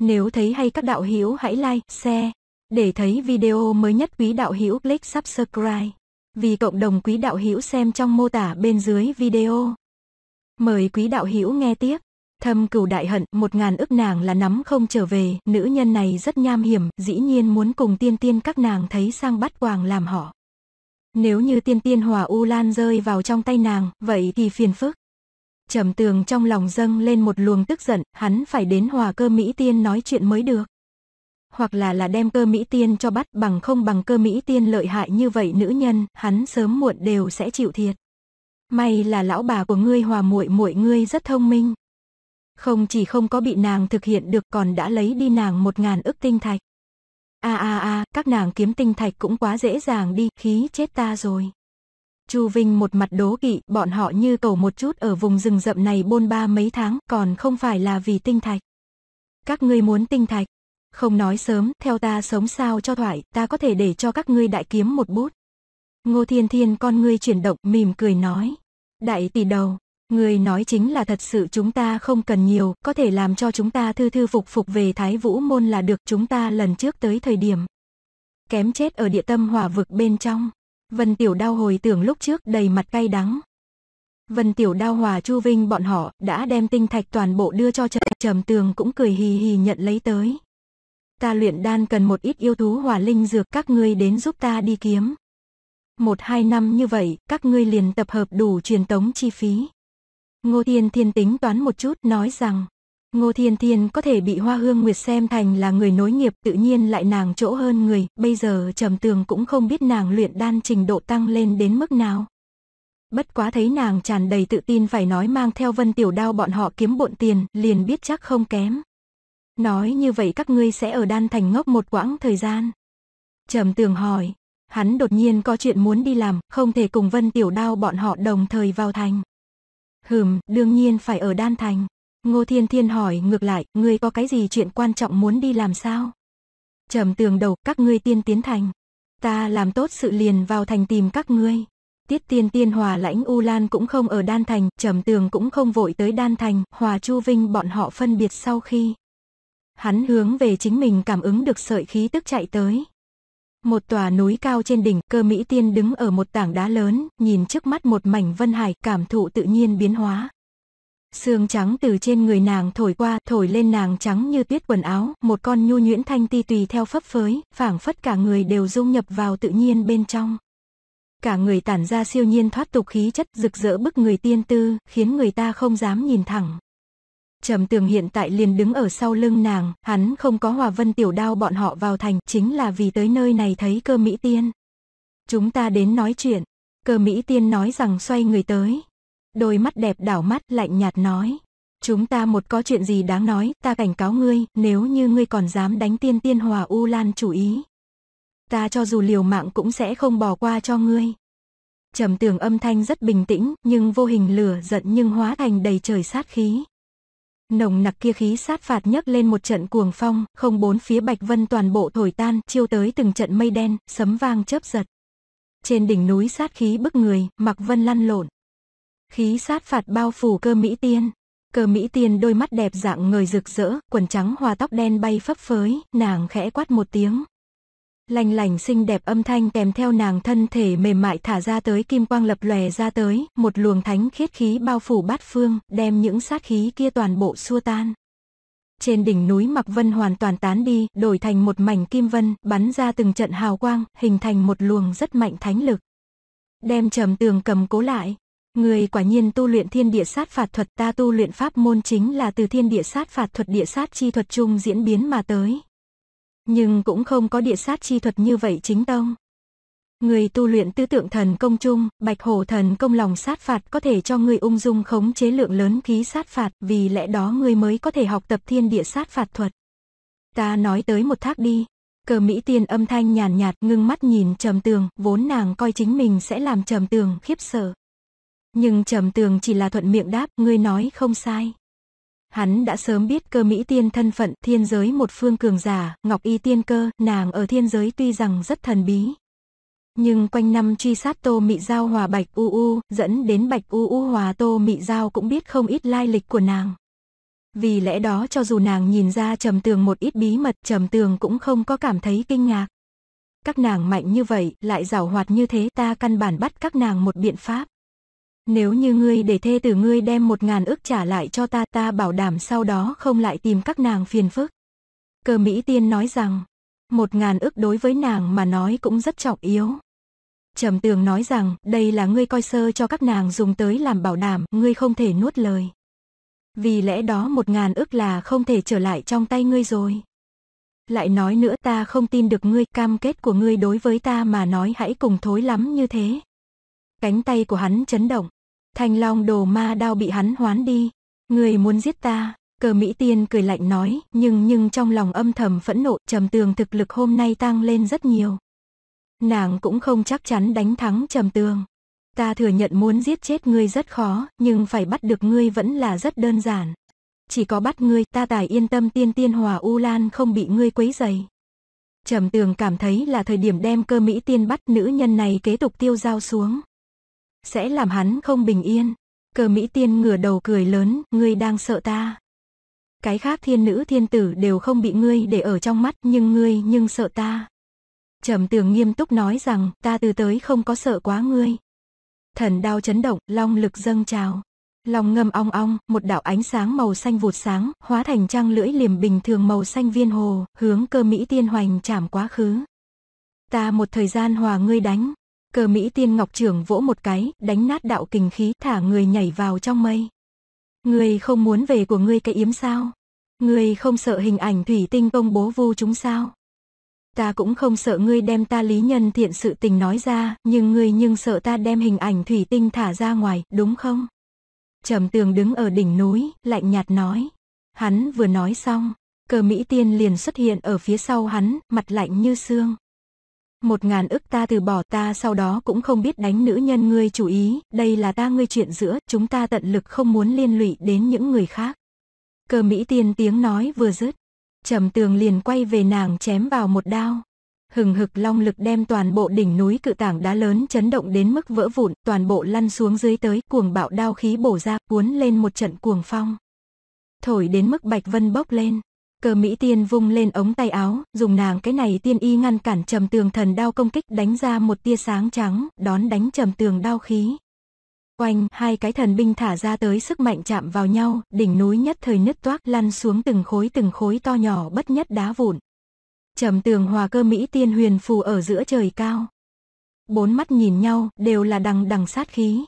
Nếu thấy hay các đạo hữu hãy like, share. Để thấy video mới nhất quý đạo hữu click subscribe. Vì cộng đồng quý đạo hữu xem trong mô tả bên dưới video. Mời quý đạo hữu nghe tiếp. Thâm cửu đại hận, một ngàn ức nàng là nắm không trở về, nữ nhân này rất nham hiểm, dĩ nhiên muốn cùng tiên tiên các nàng thấy sang bắt quàng làm họ. Nếu như tiên tiên hòa U Lan rơi vào trong tay nàng, vậy thì phiền phức. Trầm tường trong lòng dâng lên một luồng tức giận, hắn phải đến hòa cơ Mỹ Tiên nói chuyện mới được. Hoặc là là đem cơ Mỹ Tiên cho bắt bằng không bằng cơ Mỹ Tiên lợi hại như vậy nữ nhân, hắn sớm muộn đều sẽ chịu thiệt. May là lão bà của ngươi hòa muội muội ngươi rất thông minh. Không chỉ không có bị nàng thực hiện được còn đã lấy đi nàng một ngàn ức tinh thạch. a a a các nàng kiếm tinh thạch cũng quá dễ dàng đi, khí chết ta rồi. Chu Vinh một mặt đố kỵ, bọn họ như cầu một chút ở vùng rừng rậm này bôn ba mấy tháng, còn không phải là vì tinh thạch. Các ngươi muốn tinh thạch, không nói sớm, theo ta sống sao cho thoải, ta có thể để cho các ngươi đại kiếm một bút. Ngô Thiên Thiên con ngươi chuyển động, mỉm cười nói. Đại tỷ đầu, ngươi nói chính là thật sự chúng ta không cần nhiều, có thể làm cho chúng ta thư thư phục phục về Thái Vũ Môn là được chúng ta lần trước tới thời điểm. Kém chết ở địa tâm hỏa vực bên trong. Vân Tiểu Đao hồi tưởng lúc trước đầy mặt cay đắng. Vân Tiểu Đao hòa Chu Vinh bọn họ đã đem tinh thạch toàn bộ đưa cho Trầm, trầm Tường cũng cười hì hì nhận lấy tới. Ta luyện đan cần một ít yêu thú hòa linh dược các ngươi đến giúp ta đi kiếm. Một hai năm như vậy, các ngươi liền tập hợp đủ truyền tống chi phí. Ngô Thiên Thiên tính toán một chút nói rằng, Ngô Thiên Thiên có thể bị Hoa Hương Nguyệt xem thành là người nối nghiệp tự nhiên lại nàng chỗ hơn người, bây giờ trầm tường cũng không biết nàng luyện đan trình độ tăng lên đến mức nào. Bất quá thấy nàng tràn đầy tự tin phải nói mang theo vân tiểu đao bọn họ kiếm bộn tiền, liền biết chắc không kém. Nói như vậy các ngươi sẽ ở đan thành ngốc một quãng thời gian. Trầm tường hỏi, hắn đột nhiên có chuyện muốn đi làm, không thể cùng vân tiểu đao bọn họ đồng thời vào thành. Hừm, đương nhiên phải ở đan thành. Ngô Thiên Thiên hỏi ngược lại, ngươi có cái gì chuyện quan trọng muốn đi làm sao? Trầm tường đầu, các ngươi tiên tiến thành. Ta làm tốt sự liền vào thành tìm các ngươi. Tiết tiên tiên hòa lãnh U Lan cũng không ở Đan Thành, trầm tường cũng không vội tới Đan Thành, hòa Chu Vinh bọn họ phân biệt sau khi. Hắn hướng về chính mình cảm ứng được sợi khí tức chạy tới. Một tòa núi cao trên đỉnh, cơ Mỹ tiên đứng ở một tảng đá lớn, nhìn trước mắt một mảnh vân hải, cảm thụ tự nhiên biến hóa. Sương trắng từ trên người nàng thổi qua, thổi lên nàng trắng như tuyết quần áo, một con nhu nhuyễn thanh ti tùy theo phấp phới, phảng phất cả người đều dung nhập vào tự nhiên bên trong. Cả người tản ra siêu nhiên thoát tục khí chất rực rỡ bức người tiên tư, khiến người ta không dám nhìn thẳng. Trầm tường hiện tại liền đứng ở sau lưng nàng, hắn không có hòa vân tiểu đao bọn họ vào thành, chính là vì tới nơi này thấy cơ mỹ tiên. Chúng ta đến nói chuyện, cơ mỹ tiên nói rằng xoay người tới, đôi mắt đẹp đảo mắt lạnh nhạt nói. Chúng ta một có chuyện gì đáng nói, ta cảnh cáo ngươi, nếu như ngươi còn dám đánh tiên tiên hòa U Lan chủ ý. Ta cho dù liều mạng cũng sẽ không bỏ qua cho ngươi. Trầm tường âm thanh rất bình tĩnh, nhưng vô hình lửa giận nhưng hóa thành đầy trời sát khí. Nồng nặc kia khí sát phạt nhấc lên một trận cuồng phong, không bốn phía Bạch Vân toàn bộ thổi tan, chiêu tới từng trận mây đen, sấm vang chớp giật. Trên đỉnh núi sát khí bức người, mặc Vân lăn lộn. Khí sát phạt bao phủ cơ Mỹ Tiên. Cơ Mỹ Tiên đôi mắt đẹp dạng người rực rỡ, quần trắng hòa tóc đen bay phấp phới, nàng khẽ quát một tiếng. Lành lành xinh đẹp âm thanh kèm theo nàng thân thể mềm mại thả ra tới kim quang lập lòe ra tới, một luồng thánh khiết khí bao phủ bát phương, đem những sát khí kia toàn bộ xua tan. Trên đỉnh núi Mặc Vân hoàn toàn tán đi, đổi thành một mảnh kim vân, bắn ra từng trận hào quang, hình thành một luồng rất mạnh thánh lực. Đem trầm tường cầm cố lại. Người quả nhiên tu luyện thiên địa sát phạt thuật ta tu luyện pháp môn chính là từ thiên địa sát phạt thuật địa sát chi thuật chung diễn biến mà tới. Nhưng cũng không có địa sát chi thuật như vậy chính tông. Người tu luyện tư tượng thần công chung, bạch hổ thần công lòng sát phạt có thể cho người ung dung khống chế lượng lớn khí sát phạt vì lẽ đó người mới có thể học tập thiên địa sát phạt thuật. Ta nói tới một thác đi. Cờ Mỹ tiên âm thanh nhàn nhạt, nhạt ngưng mắt nhìn trầm tường, vốn nàng coi chính mình sẽ làm trầm tường khiếp sợ. Nhưng trầm tường chỉ là thuận miệng đáp, ngươi nói không sai. Hắn đã sớm biết cơ Mỹ tiên thân phận, thiên giới một phương cường giả, ngọc y tiên cơ, nàng ở thiên giới tuy rằng rất thần bí. Nhưng quanh năm truy sát tô mị giao hòa bạch u u, dẫn đến bạch u u hòa tô mị giao cũng biết không ít lai lịch của nàng. Vì lẽ đó cho dù nàng nhìn ra trầm tường một ít bí mật trầm tường cũng không có cảm thấy kinh ngạc. Các nàng mạnh như vậy, lại giảo hoạt như thế ta căn bản bắt các nàng một biện pháp. Nếu như ngươi để thê tử ngươi đem một ngàn ước trả lại cho ta ta bảo đảm sau đó không lại tìm các nàng phiền phức. Cơ Mỹ Tiên nói rằng, một ngàn ước đối với nàng mà nói cũng rất trọng yếu. Trầm Tường nói rằng đây là ngươi coi sơ cho các nàng dùng tới làm bảo đảm, ngươi không thể nuốt lời. Vì lẽ đó một ngàn ước là không thể trở lại trong tay ngươi rồi. Lại nói nữa ta không tin được ngươi, cam kết của ngươi đối với ta mà nói hãy cùng thối lắm như thế. Cánh tay của hắn chấn động. Thanh Long đồ ma đao bị hắn hoán đi. Người muốn giết ta, cờ Mỹ Tiên cười lạnh nói, nhưng nhưng trong lòng âm thầm phẫn nộ trầm tường thực lực hôm nay tăng lên rất nhiều. Nàng cũng không chắc chắn đánh thắng trầm tường. Ta thừa nhận muốn giết chết ngươi rất khó, nhưng phải bắt được ngươi vẫn là rất đơn giản. Chỉ có bắt ngươi ta tài yên tâm tiên tiên hòa U Lan không bị ngươi quấy dày. Trầm tường cảm thấy là thời điểm đem cơ Mỹ Tiên bắt nữ nhân này kế tục tiêu dao xuống sẽ làm hắn không bình yên. Cờ Mỹ Tiên ngửa đầu cười lớn, ngươi đang sợ ta. Cái khác thiên nữ thiên tử đều không bị ngươi để ở trong mắt nhưng ngươi nhưng sợ ta. Trầm tường nghiêm túc nói rằng ta từ tới không có sợ quá ngươi. Thần đao chấn động, long lực dâng trào. Long ngâm ong ong, một đạo ánh sáng màu xanh vụt sáng, hóa thành trăng lưỡi liềm bình thường màu xanh viên hồ, hướng cơ Mỹ tiên hoành chạm quá khứ. Ta một thời gian hòa ngươi đánh, Cờ Mỹ Tiên Ngọc Trường vỗ một cái, đánh nát đạo kình khí, thả người nhảy vào trong mây. Người không muốn về của ngươi cái yếm sao? Người không sợ hình ảnh thủy tinh công bố vu chúng sao? Ta cũng không sợ ngươi đem ta lý nhân thiện sự tình nói ra, nhưng ngươi nhưng sợ ta đem hình ảnh thủy tinh thả ra ngoài, đúng không? Trầm tường đứng ở đỉnh núi, lạnh nhạt nói. Hắn vừa nói xong, cờ Mỹ Tiên liền xuất hiện ở phía sau hắn, mặt lạnh như xương một ngàn ức ta từ bỏ ta sau đó cũng không biết đánh nữ nhân ngươi chủ ý, đây là ta ngươi chuyện giữa, chúng ta tận lực không muốn liên lụy đến những người khác. Cơ Mỹ Tiên tiếng nói vừa dứt, trầm tường liền quay về nàng chém vào một đao. Hừng hực long lực đem toàn bộ đỉnh núi cự tảng đá lớn chấn động đến mức vỡ vụn, toàn bộ lăn xuống dưới tới, cuồng bạo đao khí bổ ra, cuốn lên một trận cuồng phong. Thổi đến mức bạch vân bốc lên, cơ Mỹ Tiên vung lên ống tay áo, dùng nàng cái này tiên y ngăn cản trầm tường thần đao công kích đánh ra một tia sáng trắng, đón đánh trầm tường đao khí. quanh hai cái thần binh thả ra tới sức mạnh chạm vào nhau, đỉnh núi nhất thời nứt toác lăn xuống từng khối từng khối to nhỏ bất nhất đá vụn. Trầm tường hòa cơ Mỹ tiên huyền phù ở giữa trời cao. Bốn mắt nhìn nhau, đều là đằng đằng sát khí.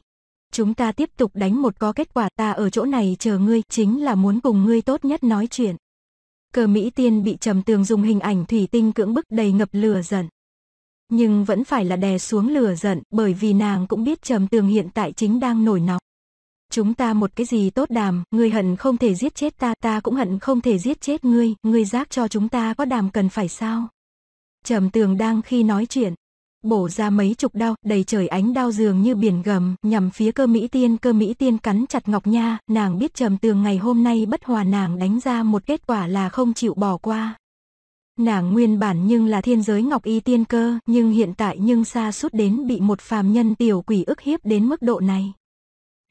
Chúng ta tiếp tục đánh một có kết quả ta ở chỗ này chờ ngươi, chính là muốn cùng ngươi tốt nhất nói chuyện. Cơ Mỹ Tiên bị trầm tường dùng hình ảnh thủy tinh cưỡng bức đầy ngập lửa giận. Nhưng vẫn phải là đè xuống lửa giận bởi vì nàng cũng biết trầm tường hiện tại chính đang nổi nóng. Chúng ta một cái gì tốt đàm, người hận không thể giết chết ta, ta cũng hận không thể giết chết ngươi, ngươi giác cho chúng ta có đàm cần phải sao? Trầm tường đang khi nói chuyện, bổ ra mấy chục đao, đầy trời ánh đao dường như biển gầm, nhằm phía cơ Mỹ Tiên. Cơ Mỹ Tiên cắn chặt Ngọc Nha, nàng biết trầm tường ngày hôm nay bất hòa nàng đánh ra một kết quả là không chịu bỏ qua. Nàng nguyên bản nhưng là thiên giới Ngọc Y Tiên cơ, nhưng hiện tại nhưng xa suốt đến bị một phàm nhân tiểu quỷ ức hiếp đến mức độ này.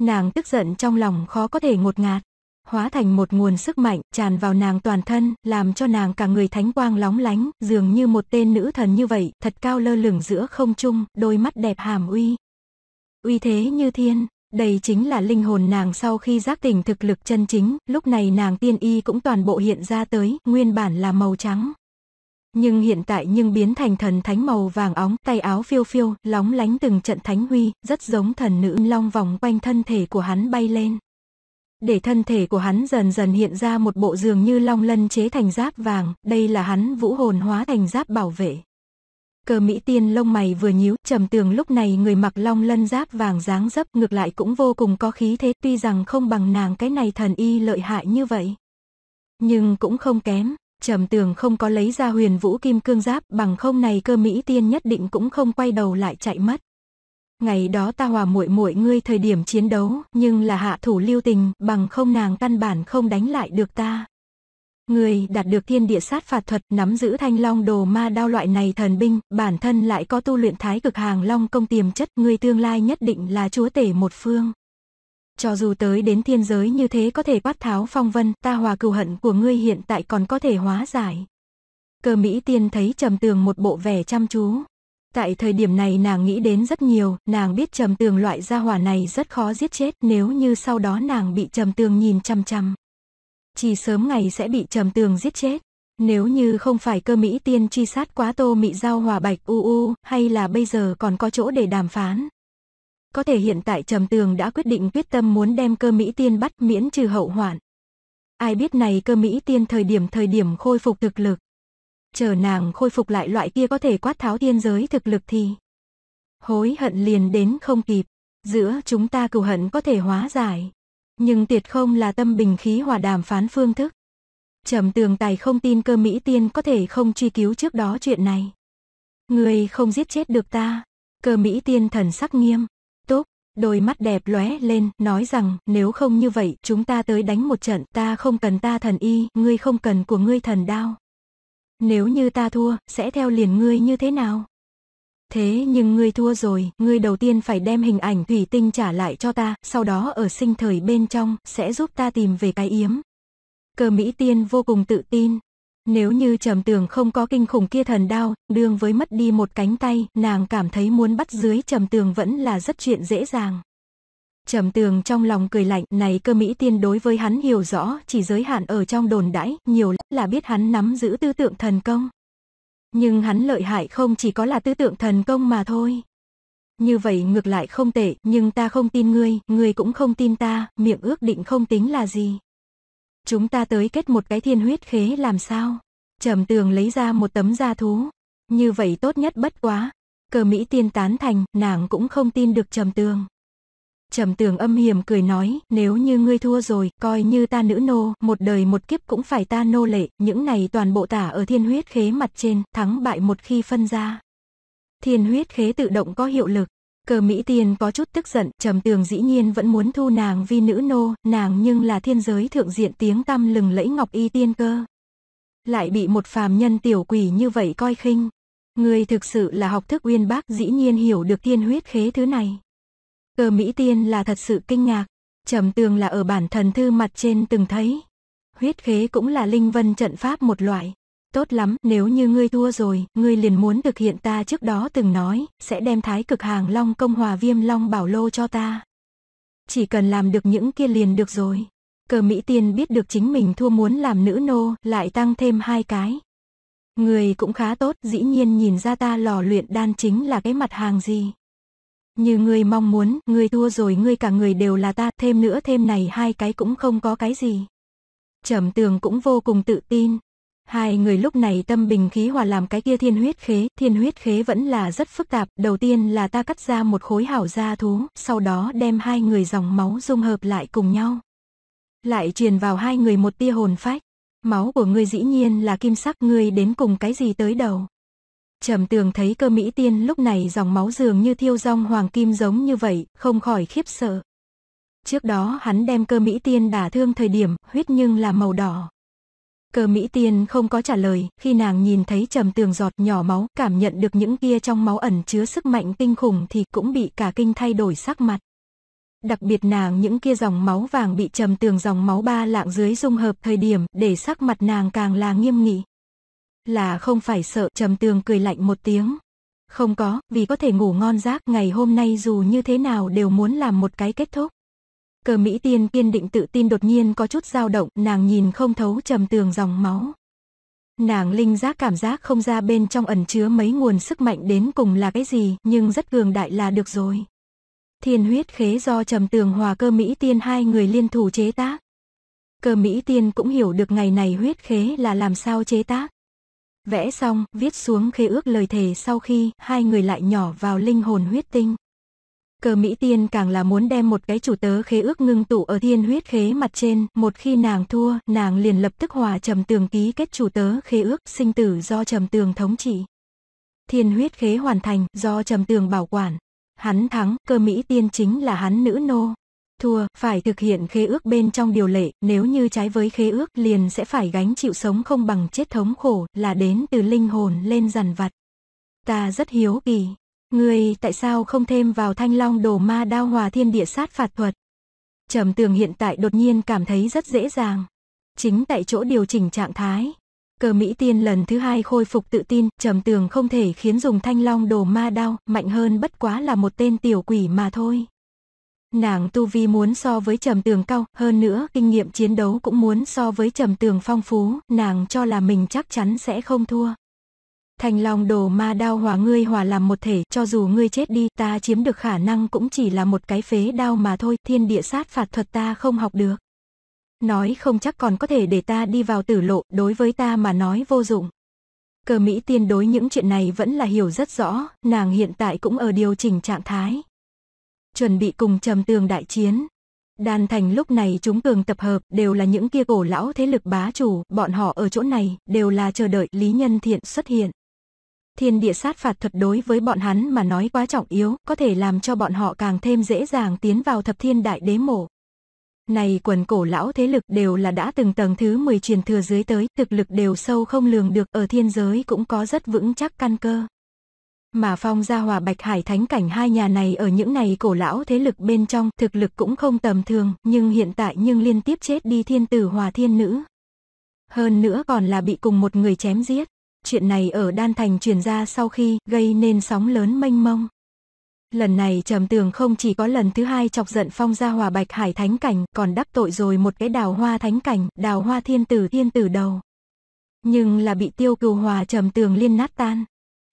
Nàng tức giận trong lòng khó có thể ngột ngạt, hóa thành một nguồn sức mạnh tràn vào nàng toàn thân, làm cho nàng cả người thánh quang lóng lánh, dường như một tên nữ thần như vậy, thật cao lơ lửng giữa không trung, đôi mắt đẹp hàm uy. Uy thế như thiên, đây chính là linh hồn nàng sau khi giác tỉnh thực lực chân chính, lúc này nàng tiên y cũng toàn bộ hiện ra tới, nguyên bản là màu trắng. Nhưng hiện tại nhưng biến thành thần thánh màu vàng óng, tay áo phiêu phiêu, lóng lánh từng trận thánh huy, rất giống thần nữ long vòng quanh thân thể của hắn bay lên để thân thể của hắn dần dần hiện ra một bộ giường như long lân chế thành giáp vàng, đây là hắn vũ hồn hóa thành giáp bảo vệ. Cờ Mỹ Tiên lông mày vừa nhíu, trầm tường lúc này người mặc long lân giáp vàng dáng dấp ngược lại cũng vô cùng có khí thế tuy rằng không bằng nàng cái này thần y lợi hại như vậy. Nhưng cũng không kém, trầm tường không có lấy ra huyền vũ kim cương giáp bằng không này cơ Mỹ Tiên nhất định cũng không quay đầu lại chạy mất ngày đó ta hòa muội muội ngươi thời điểm chiến đấu, nhưng là hạ thủ lưu tình, bằng không nàng căn bản không đánh lại được ta. Người đạt được thiên địa sát phạt thuật nắm giữ thanh long đồ ma đao loại này thần binh, bản thân lại có tu luyện thái cực hàng long công tiềm chất, người tương lai nhất định là chúa tể một phương. Cho dù tới đến thiên giới như thế có thể quát tháo phong vân, ta hòa cừu hận của ngươi hiện tại còn có thể hóa giải. Cơ Mỹ tiên thấy trầm tường một bộ vẻ chăm chú, Tại thời điểm này nàng nghĩ đến rất nhiều, nàng biết trầm tường loại gia hỏa này rất khó giết chết nếu như sau đó nàng bị trầm tường nhìn chăm chăm. Chỉ sớm ngày sẽ bị trầm tường giết chết. Nếu như không phải cơ Mỹ tiên chi sát quá tô mị giao hòa bạch u u, hay là bây giờ còn có chỗ để đàm phán. Có thể hiện tại trầm tường đã quyết định quyết tâm muốn đem cơ Mỹ tiên bắt miễn trừ hậu hoạn. Ai biết này cơ Mỹ tiên thời điểm thời điểm khôi phục thực lực chờ nàng khôi phục lại loại kia có thể quát tháo thiên giới thực lực thì hối hận liền đến không kịp, giữa chúng ta cừu hận có thể hóa giải, nhưng tuyệt không là tâm bình khí hòa đàm phán phương thức. Trầm tường tài không tin cơ Mỹ tiên có thể không truy cứu trước đó chuyện này. Người không giết chết được ta, cơ Mỹ tiên thần sắc nghiêm, tốt, đôi mắt đẹp lóe lên, nói rằng nếu không như vậy chúng ta tới đánh một trận ta không cần ta thần y, ngươi không cần của ngươi thần đao. Nếu như ta thua, sẽ theo liền ngươi như thế nào? Thế nhưng ngươi thua rồi, ngươi đầu tiên phải đem hình ảnh thủy tinh trả lại cho ta, sau đó ở sinh thời bên trong, sẽ giúp ta tìm về cái yếm. Cơ Mỹ Tiên vô cùng tự tin. Nếu như trầm tường không có kinh khủng kia thần đao, đương với mất đi một cánh tay, nàng cảm thấy muốn bắt dưới trầm tường vẫn là rất chuyện dễ dàng. Trầm tường trong lòng cười lạnh này cơ Mỹ tiên đối với hắn hiểu rõ chỉ giới hạn ở trong đồn đãi nhiều là biết hắn nắm giữ tư tượng thần công. Nhưng hắn lợi hại không chỉ có là tư tượng thần công mà thôi. Như vậy ngược lại không tệ nhưng ta không tin ngươi, ngươi cũng không tin ta, miệng ước định không tính là gì. Chúng ta tới kết một cái thiên huyết khế làm sao? Trầm tường lấy ra một tấm da thú. Như vậy tốt nhất bất quá. Cờ Mỹ tiên tán thành, nàng cũng không tin được trầm tường. Trầm tường âm hiểm cười nói, nếu như ngươi thua rồi, coi như ta nữ nô, một đời một kiếp cũng phải ta nô lệ, những này toàn bộ tả ở thiên huyết khế mặt trên, thắng bại một khi phân ra. Thiên huyết khế tự động có hiệu lực. Cờ Mỹ tiền có chút tức giận, trầm tường dĩ nhiên vẫn muốn thu nàng vì nữ nô, nàng nhưng là thiên giới thượng diện tiếng tăm lừng lẫy ngọc y tiên cơ. Lại bị một phàm nhân tiểu quỷ như vậy coi khinh. Người thực sự là học thức uyên bác dĩ nhiên hiểu được thiên huyết khế thứ này. Cơ Mỹ Tiên là thật sự kinh ngạc, trầm tường là ở bản thần thư mặt trên từng thấy. Huyết khế cũng là linh vân trận pháp một loại. Tốt lắm, nếu như ngươi thua rồi, ngươi liền muốn thực hiện ta trước đó từng nói, sẽ đem thái cực hàng long công hòa viêm long bảo lô cho ta. Chỉ cần làm được những kia liền được rồi. Cờ Mỹ Tiên biết được chính mình thua muốn làm nữ nô, lại tăng thêm hai cái. Người cũng khá tốt, dĩ nhiên nhìn ra ta lò luyện đan chính là cái mặt hàng gì. Như ngươi mong muốn, ngươi thua rồi ngươi cả người đều là ta, thêm nữa thêm này hai cái cũng không có cái gì. Trầm tường cũng vô cùng tự tin. Hai người lúc này tâm bình khí hòa làm cái kia thiên huyết khế, thiên huyết khế vẫn là rất phức tạp, đầu tiên là ta cắt ra một khối hảo gia thú, sau đó đem hai người dòng máu dung hợp lại cùng nhau. Lại truyền vào hai người một tia hồn phách, máu của ngươi dĩ nhiên là kim sắc, ngươi đến cùng cái gì tới đầu. Trầm tường thấy cơ Mỹ Tiên lúc này dòng máu dường như thiêu rong hoàng kim giống như vậy, không khỏi khiếp sợ. Trước đó hắn đem cơ Mỹ Tiên đả thương thời điểm, huyết nhưng là màu đỏ. Cơ Mỹ Tiên không có trả lời, khi nàng nhìn thấy trầm tường giọt nhỏ máu, cảm nhận được những kia trong máu ẩn chứa sức mạnh kinh khủng thì cũng bị cả kinh thay đổi sắc mặt. Đặc biệt nàng những kia dòng máu vàng bị trầm tường dòng máu ba lạng dưới dung hợp thời điểm để sắc mặt nàng càng là nghiêm nghị là không phải sợ, trầm tường cười lạnh một tiếng. Không có, vì có thể ngủ ngon giấc ngày hôm nay dù như thế nào đều muốn làm một cái kết thúc. Cờ Mỹ Tiên kiên định tự tin đột nhiên có chút dao động, nàng nhìn không thấu trầm tường dòng máu. Nàng linh giác cảm giác không ra bên trong ẩn chứa mấy nguồn sức mạnh đến cùng là cái gì, nhưng rất cường đại là được rồi. Thiên huyết khế do trầm tường hòa cơ Mỹ Tiên hai người liên thủ chế tác. cờ Mỹ Tiên cũng hiểu được ngày này huyết khế là làm sao chế tác. Vẽ xong, viết xuống khế ước lời thề sau khi hai người lại nhỏ vào linh hồn huyết tinh. Cờ Mỹ Tiên càng là muốn đem một cái chủ tớ khế ước ngưng tụ ở thiên huyết khế mặt trên, một khi nàng thua, nàng liền lập tức hòa trầm tường ký kết chủ tớ khế ước sinh tử do trầm tường thống trị. Thiên huyết khế hoàn thành do trầm tường bảo quản. Hắn thắng, cơ Mỹ Tiên chính là hắn nữ nô thua, phải thực hiện khế ước bên trong điều lệ, nếu như trái với khế ước liền sẽ phải gánh chịu sống không bằng chết thống khổ, là đến từ linh hồn lên dằn vặt. Ta rất hiếu kỳ, người tại sao không thêm vào thanh long đồ ma đao hòa thiên địa sát phạt thuật? Trầm tường hiện tại đột nhiên cảm thấy rất dễ dàng. Chính tại chỗ điều chỉnh trạng thái. Cờ Mỹ Tiên lần thứ hai khôi phục tự tin, trầm tường không thể khiến dùng thanh long đồ ma đao, mạnh hơn bất quá là một tên tiểu quỷ mà thôi. Nàng tu vi muốn so với trầm tường cao, hơn nữa kinh nghiệm chiến đấu cũng muốn so với trầm tường phong phú, nàng cho là mình chắc chắn sẽ không thua. Thành lòng đồ ma đao hỏa ngươi hòa làm một thể, cho dù ngươi chết đi, ta chiếm được khả năng cũng chỉ là một cái phế đao mà thôi, thiên địa sát phạt thuật ta không học được. Nói không chắc còn có thể để ta đi vào tử lộ, đối với ta mà nói vô dụng. Cờ Mỹ tiên đối những chuyện này vẫn là hiểu rất rõ, nàng hiện tại cũng ở điều chỉnh trạng thái, chuẩn bị cùng trầm tường đại chiến. Đan thành lúc này chúng cường tập hợp đều là những kia cổ lão thế lực bá chủ, bọn họ ở chỗ này đều là chờ đợi Lý Nhân Thiện xuất hiện. Thiên địa sát phạt thuật đối với bọn hắn mà nói quá trọng yếu, có thể làm cho bọn họ càng thêm dễ dàng tiến vào thập thiên đại đế mổ. Này quần cổ lão thế lực đều là đã từng tầng thứ 10 truyền thừa dưới tới, thực lực đều sâu không lường được, ở thiên giới cũng có rất vững chắc căn cơ mà Phong Gia Hòa Bạch Hải Thánh Cảnh hai nhà này ở những này cổ lão thế lực bên trong thực lực cũng không tầm thường, nhưng hiện tại nhưng liên tiếp chết đi thiên tử hòa thiên nữ. Hơn nữa còn là bị cùng một người chém giết. Chuyện này ở Đan Thành truyền ra sau khi gây nên sóng lớn mênh mông. Lần này trầm tường không chỉ có lần thứ hai chọc giận phong gia hòa bạch hải thánh cảnh còn đắc tội rồi một cái đào hoa thánh cảnh, đào hoa thiên tử thiên tử đầu. Nhưng là bị tiêu cừu hòa trầm tường liên nát tan.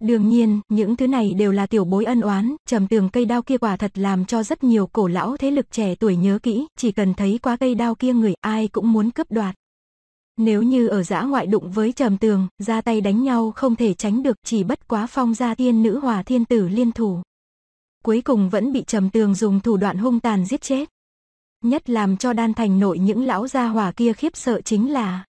Đương nhiên, những thứ này đều là tiểu bối ân oán, trầm tường cây đao kia quả thật làm cho rất nhiều cổ lão thế lực trẻ tuổi nhớ kỹ, chỉ cần thấy qua cây đao kia người ai cũng muốn cướp đoạt. Nếu như ở giã ngoại đụng với trầm tường, ra tay đánh nhau không thể tránh được chỉ bất quá phong gia thiên nữ hòa thiên tử liên thủ. Cuối cùng vẫn bị trầm tường dùng thủ đoạn hung tàn giết chết. Nhất làm cho đan thành nội những lão gia hỏa kia khiếp sợ chính là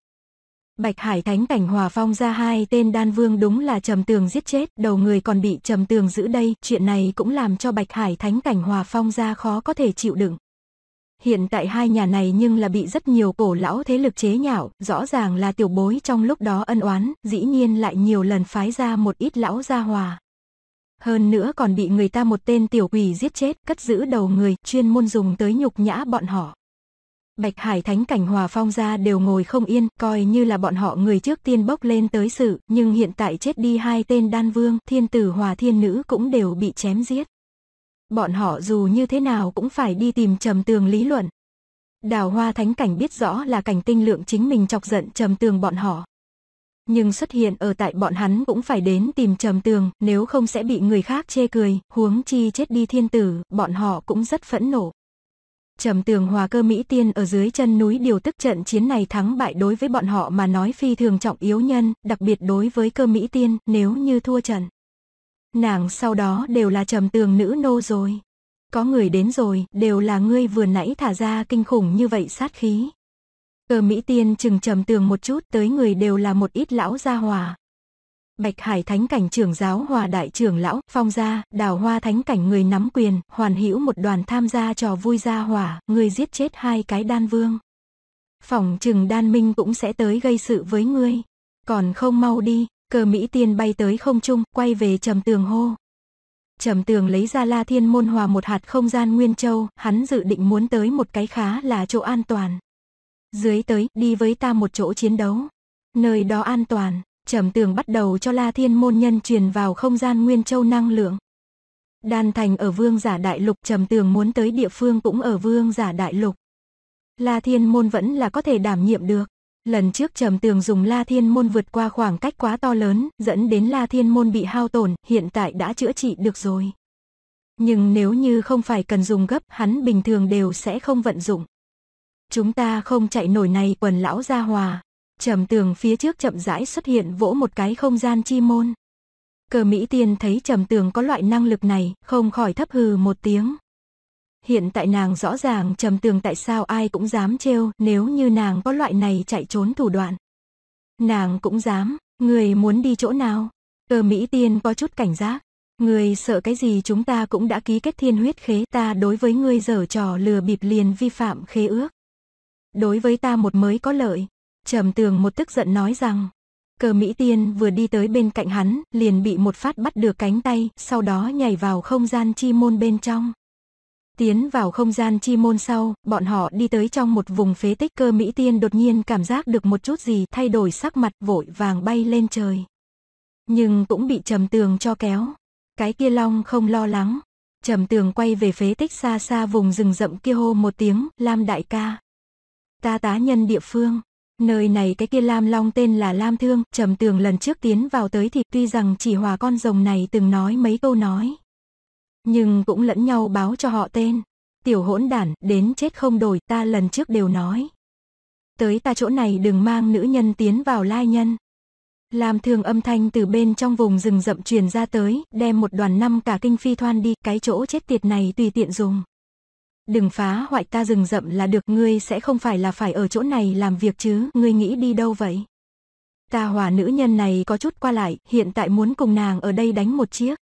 Bạch Hải Thánh Cảnh Hòa Phong ra hai tên đan vương đúng là Trầm Tường giết chết, đầu người còn bị Trầm Tường giữ đây, chuyện này cũng làm cho Bạch Hải Thánh Cảnh Hòa Phong ra khó có thể chịu đựng. Hiện tại hai nhà này nhưng là bị rất nhiều cổ lão thế lực chế nhạo, rõ ràng là tiểu bối trong lúc đó ân oán, dĩ nhiên lại nhiều lần phái ra một ít lão gia hòa. Hơn nữa còn bị người ta một tên tiểu quỷ giết chết, cất giữ đầu người, chuyên môn dùng tới nhục nhã bọn họ. Bạch Hải Thánh Cảnh Hòa Phong ra đều ngồi không yên, coi như là bọn họ người trước tiên bốc lên tới sự, nhưng hiện tại chết đi hai tên đan vương, thiên tử hòa thiên nữ cũng đều bị chém giết. Bọn họ dù như thế nào cũng phải đi tìm trầm tường lý luận. Đào Hoa Thánh Cảnh biết rõ là cảnh tinh lượng chính mình chọc giận trầm tường bọn họ. Nhưng xuất hiện ở tại bọn hắn cũng phải đến tìm trầm tường, nếu không sẽ bị người khác chê cười, huống chi chết đi thiên tử, bọn họ cũng rất phẫn nộ. Trầm tường hòa cơ Mỹ tiên ở dưới chân núi điều tức trận chiến này thắng bại đối với bọn họ mà nói phi thường trọng yếu nhân, đặc biệt đối với cơ Mỹ tiên nếu như thua trận. Nàng sau đó đều là trầm tường nữ nô rồi. Có người đến rồi, đều là ngươi vừa nãy thả ra kinh khủng như vậy sát khí. Cơ Mỹ tiên chừng trầm tường một chút tới người đều là một ít lão gia hòa. Bạch Hải Thánh Cảnh trưởng giáo hòa đại trưởng lão, phong gia, đào hoa thánh cảnh người nắm quyền, hoàn hữu một đoàn tham gia trò vui gia hỏa, người giết chết hai cái đan vương. Phòng trừng đan minh cũng sẽ tới gây sự với ngươi. Còn không mau đi, cờ Mỹ tiên bay tới không trung, quay về trầm tường hô. Trầm tường lấy ra la thiên môn hòa một hạt không gian nguyên châu, hắn dự định muốn tới một cái khá là chỗ an toàn. Dưới tới, đi với ta một chỗ chiến đấu. Nơi đó an toàn. Trầm tường bắt đầu cho La Thiên môn nhân truyền vào không gian Nguyên Châu năng lượng. Đan Thành ở Vương Giả Đại Lục, Trầm tường muốn tới địa phương cũng ở Vương Giả Đại Lục. La Thiên môn vẫn là có thể đảm nhiệm được. Lần trước Trầm Tường dùng La Thiên Môn vượt qua khoảng cách quá to lớn, dẫn đến La Thiên Môn bị hao tổn, hiện tại đã chữa trị được rồi. Nhưng nếu như không phải cần dùng gấp, hắn bình thường đều sẽ không vận dụng. Chúng ta không chạy nổi này quần lão gia hòa, Trầm tường phía trước chậm rãi xuất hiện vỗ một cái không gian chi môn. Cờ Mỹ Tiên thấy trầm tường có loại năng lực này, không khỏi thấp hừ một tiếng. Hiện tại nàng rõ ràng trầm tường tại sao ai cũng dám trêu nếu như nàng có loại này chạy trốn thủ đoạn. Nàng cũng dám, người muốn đi chỗ nào? Cờ Mỹ Tiên có chút cảnh giác. Người sợ cái gì chúng ta cũng đã ký kết thiên huyết khế ta đối với ngươi dở trò lừa bịp liền vi phạm khế ước. Đối với ta một mới có lợi, Trầm tường một tức giận nói rằng, cờ Mỹ Tiên vừa đi tới bên cạnh hắn, liền bị một phát bắt được cánh tay, sau đó nhảy vào không gian chi môn bên trong. Tiến vào không gian chi môn sau, bọn họ đi tới trong một vùng phế tích cơ Mỹ Tiên đột nhiên cảm giác được một chút gì thay đổi sắc mặt vội vàng bay lên trời. Nhưng cũng bị trầm tường cho kéo. Cái kia long không lo lắng. Trầm tường quay về phế tích xa xa vùng rừng rậm kia hô một tiếng, Lam đại ca. Ta tá nhân địa phương. Nơi này cái kia Lam Long tên là Lam Thương, trầm tường lần trước tiến vào tới thì tuy rằng chỉ hòa con rồng này từng nói mấy câu nói. Nhưng cũng lẫn nhau báo cho họ tên. Tiểu hỗn đản, đến chết không đổi, ta lần trước đều nói. Tới ta chỗ này đừng mang nữ nhân tiến vào lai nhân. Lam Thương âm thanh từ bên trong vùng rừng rậm truyền ra tới, đem một đoàn năm cả kinh phi thoan đi, cái chỗ chết tiệt này tùy tiện dùng. Đừng phá hoại ta rừng rậm là được ngươi sẽ không phải là phải ở chỗ này làm việc chứ, ngươi nghĩ đi đâu vậy? Ta hòa nữ nhân này có chút qua lại, hiện tại muốn cùng nàng ở đây đánh một chiếc.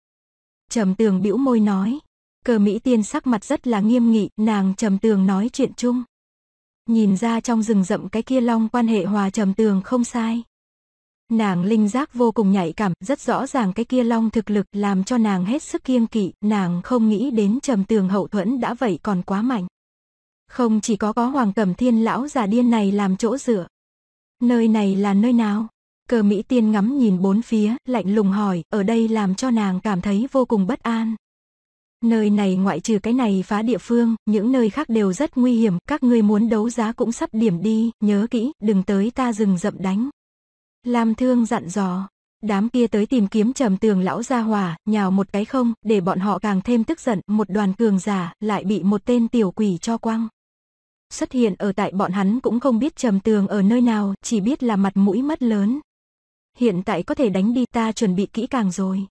Trầm tường bĩu môi nói. Cờ Mỹ tiên sắc mặt rất là nghiêm nghị, nàng trầm tường nói chuyện chung. Nhìn ra trong rừng rậm cái kia long quan hệ hòa trầm tường không sai. Nàng linh giác vô cùng nhạy cảm, rất rõ ràng cái kia long thực lực làm cho nàng hết sức kiêng kỵ, nàng không nghĩ đến trầm tường hậu thuẫn đã vậy còn quá mạnh. Không chỉ có có hoàng cẩm thiên lão già điên này làm chỗ dựa. Nơi này là nơi nào? Cờ Mỹ tiên ngắm nhìn bốn phía, lạnh lùng hỏi, ở đây làm cho nàng cảm thấy vô cùng bất an. Nơi này ngoại trừ cái này phá địa phương, những nơi khác đều rất nguy hiểm, các ngươi muốn đấu giá cũng sắp điểm đi, nhớ kỹ, đừng tới ta rừng rậm đánh. Lam Thương dặn dò, đám kia tới tìm kiếm trầm tường lão gia hỏa, nhào một cái không, để bọn họ càng thêm tức giận, một đoàn cường giả lại bị một tên tiểu quỷ cho quăng. Xuất hiện ở tại bọn hắn cũng không biết trầm tường ở nơi nào, chỉ biết là mặt mũi mất lớn. Hiện tại có thể đánh đi ta chuẩn bị kỹ càng rồi.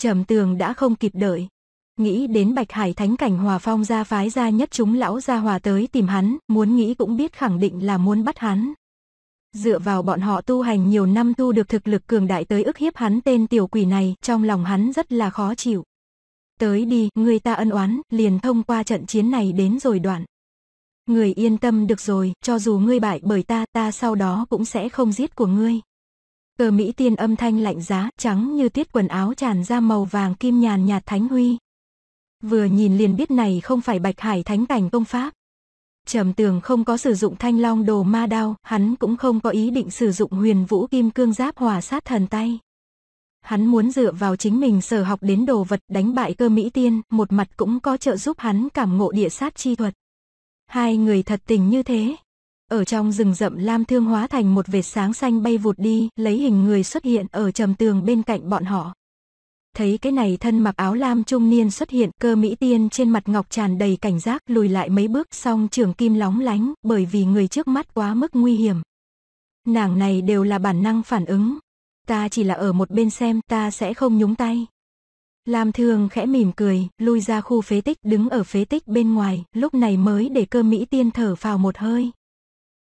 Trầm tường đã không kịp đợi. Nghĩ đến Bạch Hải Thánh Cảnh Hòa Phong gia phái gia nhất chúng lão gia hòa tới tìm hắn, muốn nghĩ cũng biết khẳng định là muốn bắt hắn dựa vào bọn họ tu hành nhiều năm thu được thực lực cường đại tới ức hiếp hắn tên tiểu quỷ này, trong lòng hắn rất là khó chịu. Tới đi, người ta ân oán, liền thông qua trận chiến này đến rồi đoạn. Người yên tâm được rồi, cho dù ngươi bại bởi ta, ta sau đó cũng sẽ không giết của ngươi. Cờ Mỹ tiên âm thanh lạnh giá, trắng như tiết quần áo tràn ra màu vàng kim nhàn nhạt thánh huy. Vừa nhìn liền biết này không phải bạch hải thánh cảnh công pháp. Trầm tường không có sử dụng thanh long đồ ma đao, hắn cũng không có ý định sử dụng huyền vũ kim cương giáp hòa sát thần tay. Hắn muốn dựa vào chính mình sở học đến đồ vật đánh bại cơ mỹ tiên, một mặt cũng có trợ giúp hắn cảm ngộ địa sát chi thuật. Hai người thật tình như thế. Ở trong rừng rậm lam thương hóa thành một vệt sáng xanh bay vụt đi, lấy hình người xuất hiện ở trầm tường bên cạnh bọn họ thấy cái này thân mặc áo lam trung niên xuất hiện, cơ mỹ tiên trên mặt ngọc tràn đầy cảnh giác, lùi lại mấy bước, song trường kim lóng lánh, bởi vì người trước mắt quá mức nguy hiểm. Nàng này đều là bản năng phản ứng. Ta chỉ là ở một bên xem, ta sẽ không nhúng tay. Lam Thường khẽ mỉm cười, lui ra khu phế tích, đứng ở phế tích bên ngoài, lúc này mới để cơ Mỹ Tiên thở vào một hơi.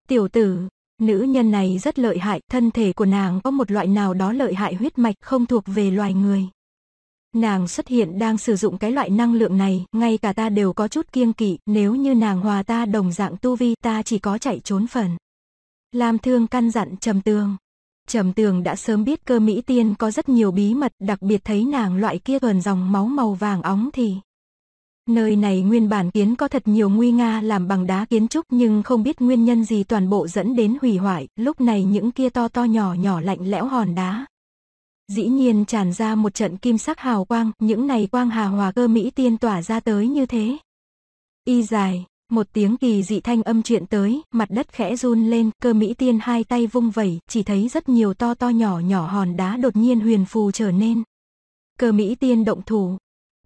Tiểu tử, nữ nhân này rất lợi hại, thân thể của nàng có một loại nào đó lợi hại huyết mạch không thuộc về loài người. Nàng xuất hiện đang sử dụng cái loại năng lượng này, ngay cả ta đều có chút kiêng kỵ, nếu như nàng hòa ta đồng dạng tu vi ta chỉ có chạy trốn phần. Lam Thương căn dặn Trầm Tường. Trầm Tường đã sớm biết cơ Mỹ Tiên có rất nhiều bí mật, đặc biệt thấy nàng loại kia thuần dòng máu màu vàng óng thì. Nơi này nguyên bản kiến có thật nhiều nguy nga làm bằng đá kiến trúc nhưng không biết nguyên nhân gì toàn bộ dẫn đến hủy hoại, lúc này những kia to to nhỏ nhỏ lạnh lẽo hòn đá, dĩ nhiên tràn ra một trận kim sắc hào quang, những này quang hà hòa cơ Mỹ tiên tỏa ra tới như thế. Y dài, một tiếng kỳ dị thanh âm chuyện tới, mặt đất khẽ run lên, cơ Mỹ tiên hai tay vung vẩy, chỉ thấy rất nhiều to to nhỏ nhỏ hòn đá đột nhiên huyền phù trở nên. Cơ Mỹ tiên động thủ,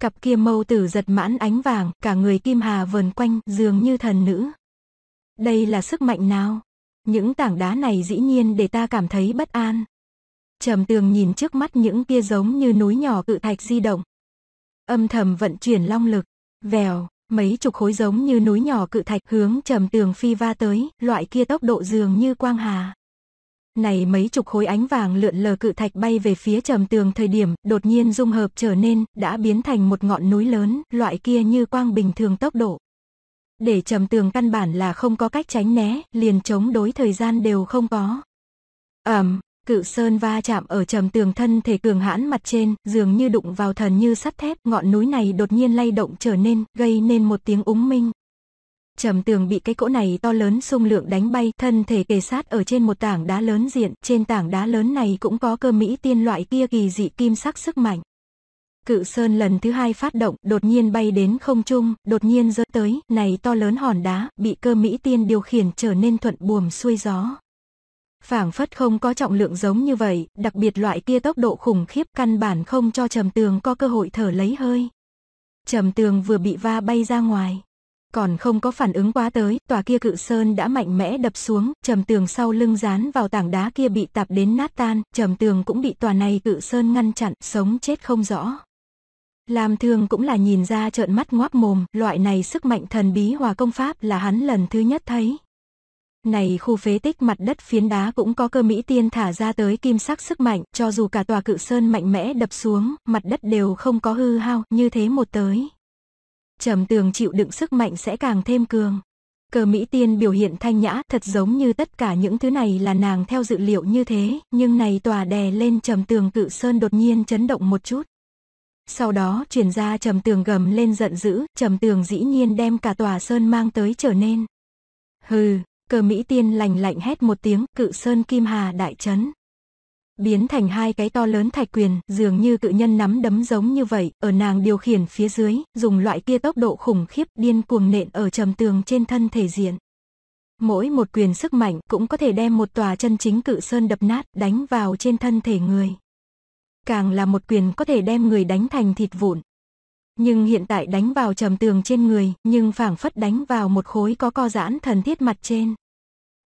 cặp kia mâu tử giật mãn ánh vàng, cả người kim hà vờn quanh, dường như thần nữ. Đây là sức mạnh nào? Những tảng đá này dĩ nhiên để ta cảm thấy bất an trầm tường nhìn trước mắt những kia giống như núi nhỏ cự thạch di động. Âm thầm vận chuyển long lực, vèo, mấy chục khối giống như núi nhỏ cự thạch hướng trầm tường phi va tới, loại kia tốc độ dường như quang hà. Này mấy chục khối ánh vàng lượn lờ cự thạch bay về phía trầm tường thời điểm đột nhiên dung hợp trở nên đã biến thành một ngọn núi lớn, loại kia như quang bình thường tốc độ. Để trầm tường căn bản là không có cách tránh né, liền chống đối thời gian đều không có. ầm um, Cự sơn va chạm ở trầm tường thân thể cường hãn mặt trên, dường như đụng vào thần như sắt thép, ngọn núi này đột nhiên lay động trở nên, gây nên một tiếng úng minh. Trầm tường bị cái cỗ này to lớn xung lượng đánh bay, thân thể kề sát ở trên một tảng đá lớn diện, trên tảng đá lớn này cũng có cơ mỹ tiên loại kia kỳ dị kim sắc sức mạnh. Cự sơn lần thứ hai phát động, đột nhiên bay đến không trung, đột nhiên rơi tới, này to lớn hòn đá, bị cơ mỹ tiên điều khiển trở nên thuận buồm xuôi gió phảng phất không có trọng lượng giống như vậy, đặc biệt loại kia tốc độ khủng khiếp căn bản không cho trầm tường có cơ hội thở lấy hơi. Trầm tường vừa bị va bay ra ngoài, còn không có phản ứng quá tới, tòa kia cự sơn đã mạnh mẽ đập xuống, trầm tường sau lưng dán vào tảng đá kia bị tạp đến nát tan, trầm tường cũng bị tòa này cự sơn ngăn chặn, sống chết không rõ. làm thường cũng là nhìn ra trợn mắt ngoác mồm, loại này sức mạnh thần bí hòa công pháp là hắn lần thứ nhất thấy. Này khu phế tích mặt đất phiến đá cũng có cơ Mỹ tiên thả ra tới kim sắc sức mạnh, cho dù cả tòa cự sơn mạnh mẽ đập xuống, mặt đất đều không có hư hao, như thế một tới. Trầm tường chịu đựng sức mạnh sẽ càng thêm cường. Cơ Mỹ Tiên biểu hiện thanh nhã thật giống như tất cả những thứ này là nàng theo dự liệu như thế, nhưng này tòa đè lên trầm tường cự sơn đột nhiên chấn động một chút. Sau đó chuyển ra trầm tường gầm lên giận dữ, trầm tường dĩ nhiên đem cả tòa sơn mang tới trở nên. Hừ, Cờ Mỹ Tiên lành lạnh hét một tiếng, cự sơn kim hà đại chấn. Biến thành hai cái to lớn thạch quyền, dường như cự nhân nắm đấm giống như vậy, ở nàng điều khiển phía dưới, dùng loại kia tốc độ khủng khiếp điên cuồng nện ở trầm tường trên thân thể diện. Mỗi một quyền sức mạnh cũng có thể đem một tòa chân chính cự sơn đập nát, đánh vào trên thân thể người. Càng là một quyền có thể đem người đánh thành thịt vụn, nhưng hiện tại đánh vào trầm tường trên người, nhưng phảng phất đánh vào một khối có co giãn thần thiết mặt trên.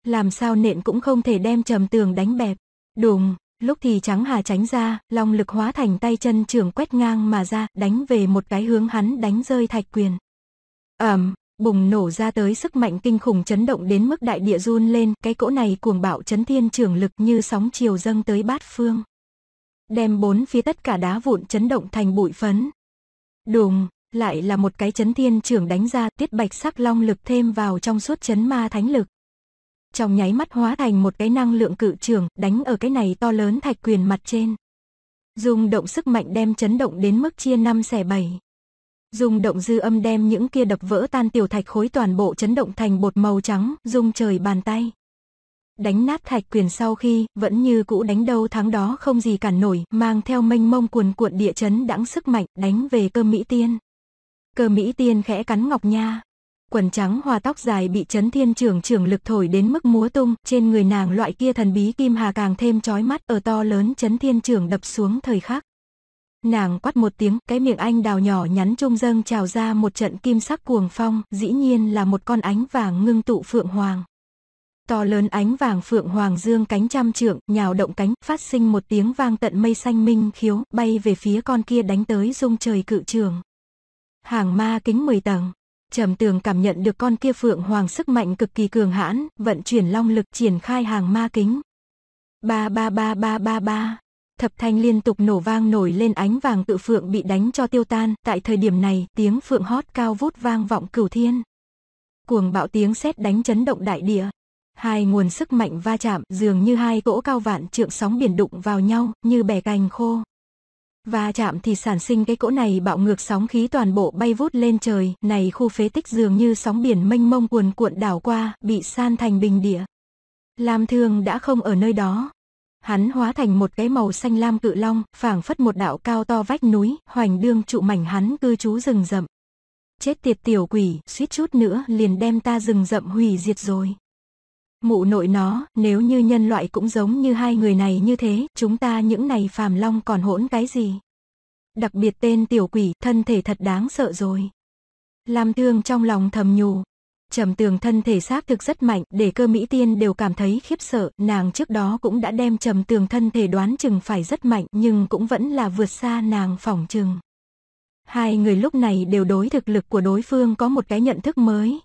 Làm sao nện cũng không thể đem trầm tường đánh bẹp. Đùng, lúc thì trắng hà tránh ra, long lực hóa thành tay chân trường quét ngang mà ra, đánh về một cái hướng hắn đánh rơi thạch quyền. Ẩm, bùng nổ ra tới sức mạnh kinh khủng chấn động đến mức đại địa run lên, cái cỗ này cuồng bạo chấn thiên trường lực như sóng chiều dâng tới bát phương. Đem bốn phía tất cả đá vụn chấn động thành bụi phấn, Đùng, lại là một cái chấn thiên trưởng đánh ra tiết bạch sắc long lực thêm vào trong suốt chấn ma thánh lực. Trong nháy mắt hóa thành một cái năng lượng cự trưởng đánh ở cái này to lớn thạch quyền mặt trên. Dùng động sức mạnh đem chấn động đến mức chia năm xẻ bảy. Dùng động dư âm đem những kia đập vỡ tan tiểu thạch khối toàn bộ chấn động thành bột màu trắng, dung trời bàn tay đánh nát thạch quyền sau khi vẫn như cũ đánh đâu tháng đó không gì cản nổi mang theo mênh mông cuồn cuộn địa chấn đãng sức mạnh đánh về cơ mỹ tiên cơ mỹ tiên khẽ cắn ngọc nha quần trắng hòa tóc dài bị chấn thiên trưởng trưởng lực thổi đến mức múa tung trên người nàng loại kia thần bí kim hà càng thêm chói mắt ở to lớn chấn thiên trưởng đập xuống thời khắc nàng quát một tiếng cái miệng anh đào nhỏ nhắn trung dâng trào ra một trận kim sắc cuồng phong dĩ nhiên là một con ánh vàng ngưng tụ phượng hoàng To lớn ánh vàng phượng hoàng dương cánh trăm trượng, nhào động cánh, phát sinh một tiếng vang tận mây xanh minh khiếu, bay về phía con kia đánh tới dung trời cự trường. Hàng ma kính 10 tầng. Trầm tường cảm nhận được con kia phượng hoàng sức mạnh cực kỳ cường hãn, vận chuyển long lực triển khai hàng ma kính. Ba ba ba ba ba ba. Thập thanh liên tục nổ vang nổi lên ánh vàng tự phượng bị đánh cho tiêu tan, tại thời điểm này tiếng phượng hót cao vút vang vọng cửu thiên. Cuồng bạo tiếng sét đánh chấn động đại địa, Hai nguồn sức mạnh va chạm dường như hai cỗ cao vạn trượng sóng biển đụng vào nhau như bẻ cành khô. Va chạm thì sản sinh cái cỗ này bạo ngược sóng khí toàn bộ bay vút lên trời, này khu phế tích dường như sóng biển mênh mông cuồn cuộn đảo qua, bị san thành bình địa. Lam Thương đã không ở nơi đó. Hắn hóa thành một cái màu xanh lam cự long, phảng phất một đạo cao to vách núi, hoành đương trụ mảnh hắn cư trú rừng rậm. Chết tiệt tiểu quỷ, suýt chút nữa liền đem ta rừng rậm hủy diệt rồi. Mụ nội nó, nếu như nhân loại cũng giống như hai người này như thế, chúng ta những này phàm long còn hỗn cái gì? Đặc biệt tên tiểu quỷ, thân thể thật đáng sợ rồi. Lam Thương trong lòng thầm nhủ. Trầm tường thân thể xác thực rất mạnh, để cơ Mỹ Tiên đều cảm thấy khiếp sợ, nàng trước đó cũng đã đem trầm tường thân thể đoán chừng phải rất mạnh, nhưng cũng vẫn là vượt xa nàng phỏng chừng. Hai người lúc này đều đối thực lực của đối phương có một cái nhận thức mới,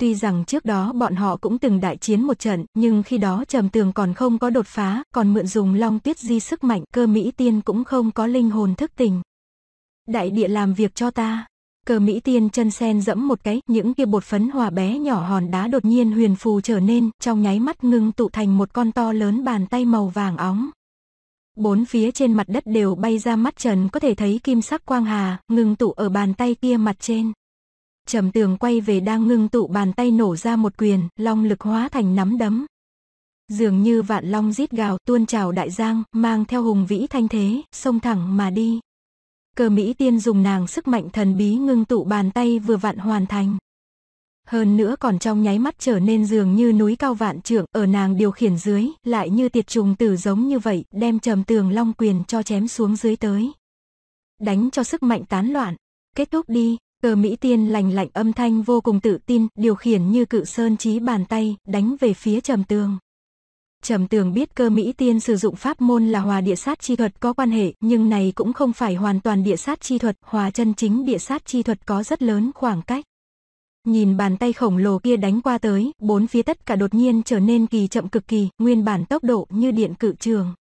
Tuy rằng trước đó bọn họ cũng từng đại chiến một trận, nhưng khi đó trầm tường còn không có đột phá, còn mượn dùng long tuyết di sức mạnh, cơ Mỹ Tiên cũng không có linh hồn thức tình. Đại địa làm việc cho ta. Cơ Mỹ Tiên chân sen dẫm một cái, những kia bột phấn hòa bé nhỏ hòn đá đột nhiên huyền phù trở nên, trong nháy mắt ngưng tụ thành một con to lớn bàn tay màu vàng óng. Bốn phía trên mặt đất đều bay ra mắt trần có thể thấy kim sắc quang hà, ngưng tụ ở bàn tay kia mặt trên. Trầm tường quay về đang ngưng tụ bàn tay nổ ra một quyền, long lực hóa thành nắm đấm. Dường như vạn long rít gào tuôn trào đại giang, mang theo hùng vĩ thanh thế, xông thẳng mà đi. cờ Mỹ tiên dùng nàng sức mạnh thần bí ngưng tụ bàn tay vừa vạn hoàn thành. Hơn nữa còn trong nháy mắt trở nên dường như núi cao vạn trượng ở nàng điều khiển dưới, lại như tiệt trùng tử giống như vậy, đem trầm tường long quyền cho chém xuống dưới tới. Đánh cho sức mạnh tán loạn, kết thúc đi, Cơ Mỹ Tiên lành lạnh âm thanh vô cùng tự tin, điều khiển như cự sơn trí bàn tay, đánh về phía trầm tường. Trầm tường biết cơ Mỹ Tiên sử dụng pháp môn là hòa địa sát chi thuật có quan hệ, nhưng này cũng không phải hoàn toàn địa sát chi thuật, hòa chân chính địa sát chi thuật có rất lớn khoảng cách. Nhìn bàn tay khổng lồ kia đánh qua tới, bốn phía tất cả đột nhiên trở nên kỳ chậm cực kỳ, nguyên bản tốc độ như điện cự trường.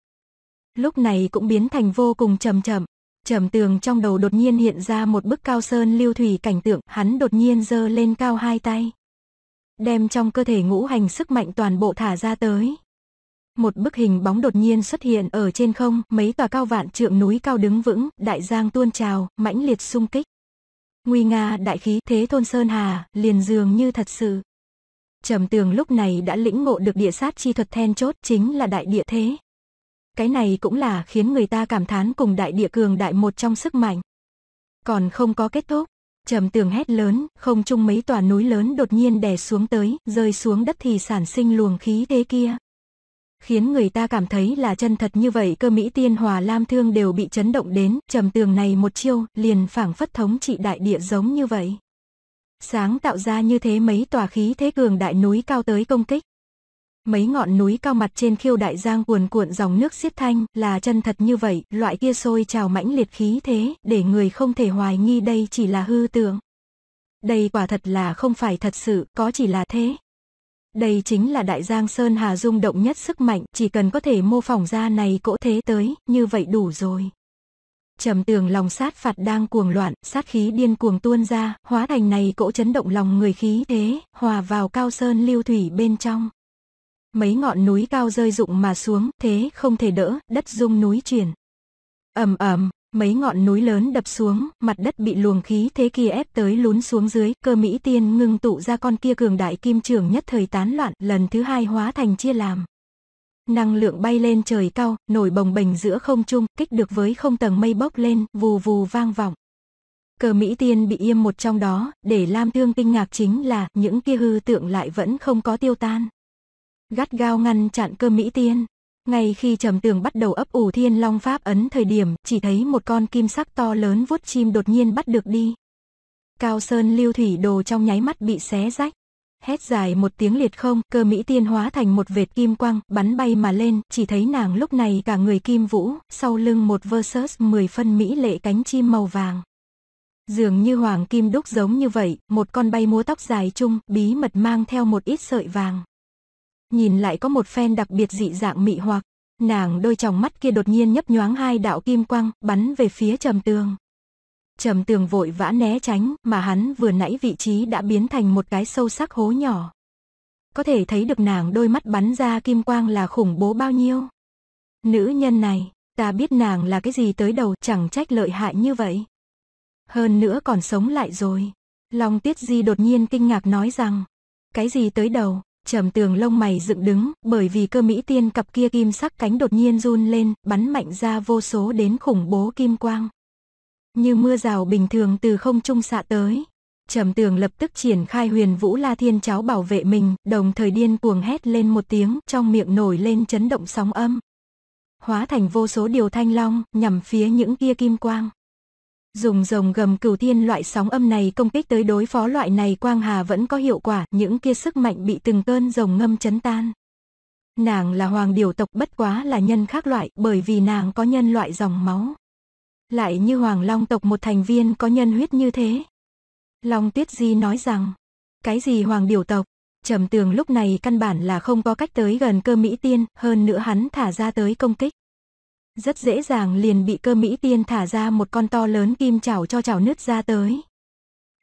Lúc này cũng biến thành vô cùng chậm chậm. Trầm tường trong đầu đột nhiên hiện ra một bức cao sơn lưu thủy cảnh tượng, hắn đột nhiên giơ lên cao hai tay. Đem trong cơ thể ngũ hành sức mạnh toàn bộ thả ra tới. Một bức hình bóng đột nhiên xuất hiện ở trên không, mấy tòa cao vạn trượng núi cao đứng vững, đại giang tuôn trào, mãnh liệt sung kích. Nguy nga đại khí thế thôn Sơn Hà, liền dường như thật sự. Trầm tường lúc này đã lĩnh ngộ được địa sát chi thuật then chốt chính là đại địa thế. Cái này cũng là khiến người ta cảm thán cùng đại địa cường đại một trong sức mạnh. Còn không có kết thúc, trầm tường hét lớn, không chung mấy tòa núi lớn đột nhiên đè xuống tới, rơi xuống đất thì sản sinh luồng khí thế kia. Khiến người ta cảm thấy là chân thật như vậy cơ Mỹ tiên hòa lam thương đều bị chấn động đến, trầm tường này một chiêu, liền phảng phất thống trị đại địa giống như vậy sáng tạo ra như thế mấy tòa khí thế cường đại núi cao tới công kích. Mấy ngọn núi cao mặt trên khiêu đại giang cuồn cuộn dòng nước xiết thanh là chân thật như vậy, loại kia sôi trào mãnh liệt khí thế, để người không thể hoài nghi đây chỉ là hư tượng. Đây quả thật là không phải thật sự, có chỉ là thế. Đây chính là đại giang Sơn Hà rung động nhất sức mạnh, chỉ cần có thể mô phỏng ra này cỗ thế tới, như vậy đủ rồi. Trầm tường lòng sát phạt đang cuồng loạn, sát khí điên cuồng tuôn ra, hóa thành này cỗ chấn động lòng người khí thế, hòa vào cao sơn lưu thủy bên trong mấy ngọn núi cao rơi rụng mà xuống, thế không thể đỡ, đất rung núi chuyển. Ầm ầm, mấy ngọn núi lớn đập xuống, mặt đất bị luồng khí thế kia ép tới lún xuống dưới, cơ Mỹ Tiên ngưng tụ ra con kia cường đại kim trường nhất thời tán loạn, lần thứ hai hóa thành chia làm. Năng lượng bay lên trời cao, nổi bồng bềnh giữa không trung, kích được với không tầng mây bốc lên, vù vù vang vọng. Cờ Mỹ Tiên bị yêm một trong đó, để Lam Thương kinh ngạc chính là những kia hư tượng lại vẫn không có tiêu tan gắt gao ngăn chặn cơ Mỹ Tiên. Ngay khi trầm tường bắt đầu ấp ủ thiên long pháp ấn thời điểm, chỉ thấy một con kim sắc to lớn vuốt chim đột nhiên bắt được đi. Cao sơn lưu thủy đồ trong nháy mắt bị xé rách. Hét dài một tiếng liệt không, cơ Mỹ tiên hóa thành một vệt kim quang, bắn bay mà lên, chỉ thấy nàng lúc này cả người kim vũ, sau lưng một versus 10 phân Mỹ lệ cánh chim màu vàng. Dường như hoàng kim đúc giống như vậy, một con bay múa tóc dài chung, bí mật mang theo một ít sợi vàng nhìn lại có một phen đặc biệt dị dạng mị hoặc. Nàng đôi tròng mắt kia đột nhiên nhấp nhoáng hai đạo kim quang, bắn về phía trầm tường. Trầm tường vội vã né tránh, mà hắn vừa nãy vị trí đã biến thành một cái sâu sắc hố nhỏ. Có thể thấy được nàng đôi mắt bắn ra kim quang là khủng bố bao nhiêu. Nữ nhân này, ta biết nàng là cái gì tới đầu chẳng trách lợi hại như vậy. Hơn nữa còn sống lại rồi. Long Tiết Di đột nhiên kinh ngạc nói rằng, cái gì tới đầu, Trầm tường lông mày dựng đứng, bởi vì cơ mỹ tiên cặp kia kim sắc cánh đột nhiên run lên, bắn mạnh ra vô số đến khủng bố kim quang. Như mưa rào bình thường từ không trung xạ tới. Trầm tường lập tức triển khai huyền vũ la thiên cháo bảo vệ mình, đồng thời điên cuồng hét lên một tiếng, trong miệng nổi lên chấn động sóng âm. Hóa thành vô số điều thanh long, nhằm phía những kia kim quang. Dùng rồng gầm cửu thiên loại sóng âm này công kích tới đối phó loại này quang hà vẫn có hiệu quả, những kia sức mạnh bị từng cơn rồng ngâm chấn tan. Nàng là hoàng điều tộc bất quá là nhân khác loại bởi vì nàng có nhân loại dòng máu. Lại như hoàng long tộc một thành viên có nhân huyết như thế. Long tuyết di nói rằng, cái gì hoàng điều tộc, trầm tường lúc này căn bản là không có cách tới gần cơ Mỹ tiên, hơn nữa hắn thả ra tới công kích rất dễ dàng liền bị cơ Mỹ Tiên thả ra một con to lớn kim chảo cho chảo nứt ra tới.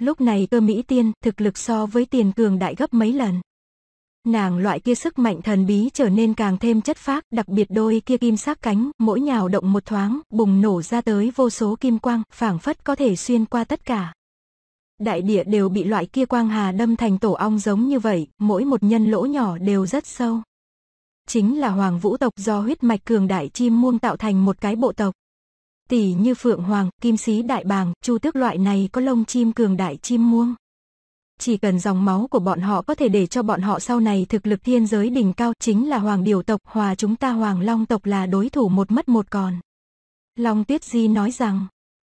Lúc này cơ Mỹ Tiên thực lực so với tiền cường đại gấp mấy lần. Nàng loại kia sức mạnh thần bí trở nên càng thêm chất phác, đặc biệt đôi kia kim sắc cánh, mỗi nhào động một thoáng, bùng nổ ra tới vô số kim quang, phảng phất có thể xuyên qua tất cả. Đại địa đều bị loại kia quang hà đâm thành tổ ong giống như vậy, mỗi một nhân lỗ nhỏ đều rất sâu chính là hoàng vũ tộc do huyết mạch cường đại chim muông tạo thành một cái bộ tộc. Tỷ như phượng hoàng, kim sĩ đại bàng, chu tước loại này có lông chim cường đại chim muông. Chỉ cần dòng máu của bọn họ có thể để cho bọn họ sau này thực lực thiên giới đỉnh cao chính là hoàng điều tộc hòa chúng ta hoàng long tộc là đối thủ một mất một còn. Long tuyết di nói rằng,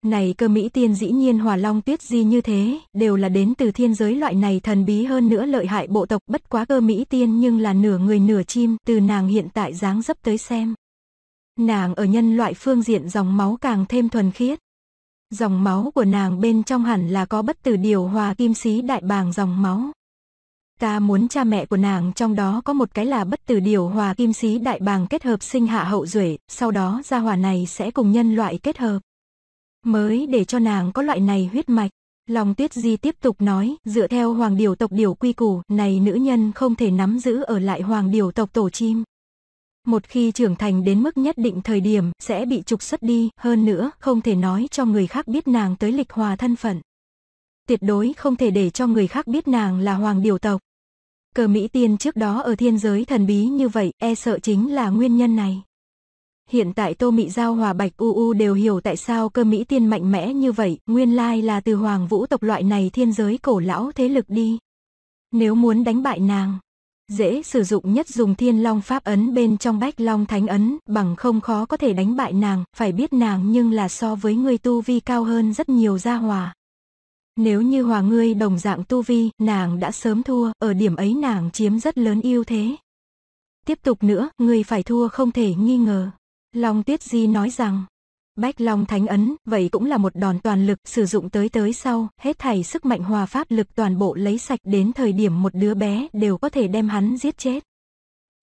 này cơ Mỹ tiên dĩ nhiên hòa long tuyết di như thế, đều là đến từ thiên giới loại này thần bí hơn nữa lợi hại bộ tộc bất quá cơ Mỹ tiên nhưng là nửa người nửa chim từ nàng hiện tại dáng dấp tới xem. Nàng ở nhân loại phương diện dòng máu càng thêm thuần khiết. Dòng máu của nàng bên trong hẳn là có bất tử điều hòa kim sĩ đại bàng dòng máu. Ta muốn cha mẹ của nàng trong đó có một cái là bất tử điều hòa kim sĩ đại bàng kết hợp sinh hạ hậu duệ, sau đó gia hỏa này sẽ cùng nhân loại kết hợp mới để cho nàng có loại này huyết mạch. Lòng tuyết di tiếp tục nói, dựa theo hoàng điều tộc điều quy củ, này nữ nhân không thể nắm giữ ở lại hoàng điều tộc tổ chim. Một khi trưởng thành đến mức nhất định thời điểm, sẽ bị trục xuất đi, hơn nữa, không thể nói cho người khác biết nàng tới lịch hòa thân phận. Tuyệt đối không thể để cho người khác biết nàng là hoàng điều tộc. Cờ Mỹ Tiên trước đó ở thiên giới thần bí như vậy, e sợ chính là nguyên nhân này. Hiện tại Tô Mị Giao hòa Bạch U U đều hiểu tại sao cơ Mỹ tiên mạnh mẽ như vậy, nguyên lai là từ hoàng vũ tộc loại này thiên giới cổ lão thế lực đi. Nếu muốn đánh bại nàng, dễ sử dụng nhất dùng thiên long pháp ấn bên trong bách long thánh ấn, bằng không khó có thể đánh bại nàng, phải biết nàng nhưng là so với người tu vi cao hơn rất nhiều gia hòa. Nếu như hòa ngươi đồng dạng tu vi, nàng đã sớm thua, ở điểm ấy nàng chiếm rất lớn ưu thế. Tiếp tục nữa, ngươi phải thua không thể nghi ngờ. Long Tuyết Di nói rằng, Bách Long Thánh Ấn, vậy cũng là một đòn toàn lực sử dụng tới tới sau, hết thảy sức mạnh hòa pháp lực toàn bộ lấy sạch đến thời điểm một đứa bé đều có thể đem hắn giết chết.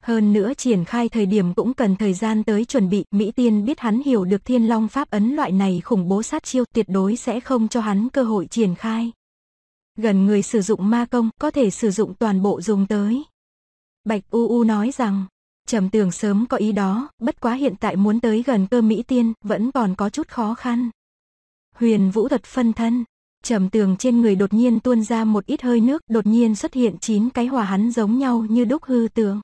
Hơn nữa triển khai thời điểm cũng cần thời gian tới chuẩn bị, Mỹ Tiên biết hắn hiểu được thiên long pháp ấn loại này khủng bố sát chiêu tuyệt đối sẽ không cho hắn cơ hội triển khai. Gần người sử dụng ma công, có thể sử dụng toàn bộ dùng tới. Bạch U U nói rằng, trầm tường sớm có ý đó, bất quá hiện tại muốn tới gần cơ Mỹ Tiên vẫn còn có chút khó khăn. Huyền vũ thuật phân thân, trầm tường trên người đột nhiên tuôn ra một ít hơi nước, đột nhiên xuất hiện chín cái hòa hắn giống nhau như đúc hư tượng.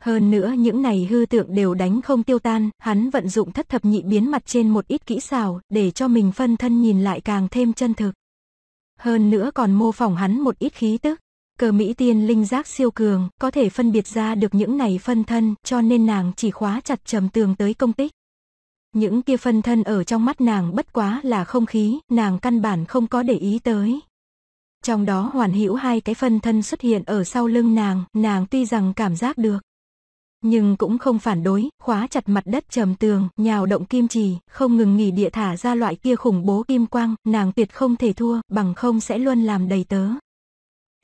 Hơn nữa những này hư tượng đều đánh không tiêu tan, hắn vận dụng thất thập nhị biến mặt trên một ít kỹ xảo, để cho mình phân thân nhìn lại càng thêm chân thực. Hơn nữa còn mô phỏng hắn một ít khí tức. Cờ Mỹ Tiên linh giác siêu cường, có thể phân biệt ra được những này phân thân, cho nên nàng chỉ khóa chặt trầm tường tới công tích. Những kia phân thân ở trong mắt nàng bất quá là không khí, nàng căn bản không có để ý tới. Trong đó hoàn hữu hai cái phân thân xuất hiện ở sau lưng nàng, nàng tuy rằng cảm giác được. Nhưng cũng không phản đối, khóa chặt mặt đất trầm tường, nhào động kim trì, không ngừng nghỉ địa thả ra loại kia khủng bố kim quang, nàng tuyệt không thể thua, bằng không sẽ luôn làm đầy tớ.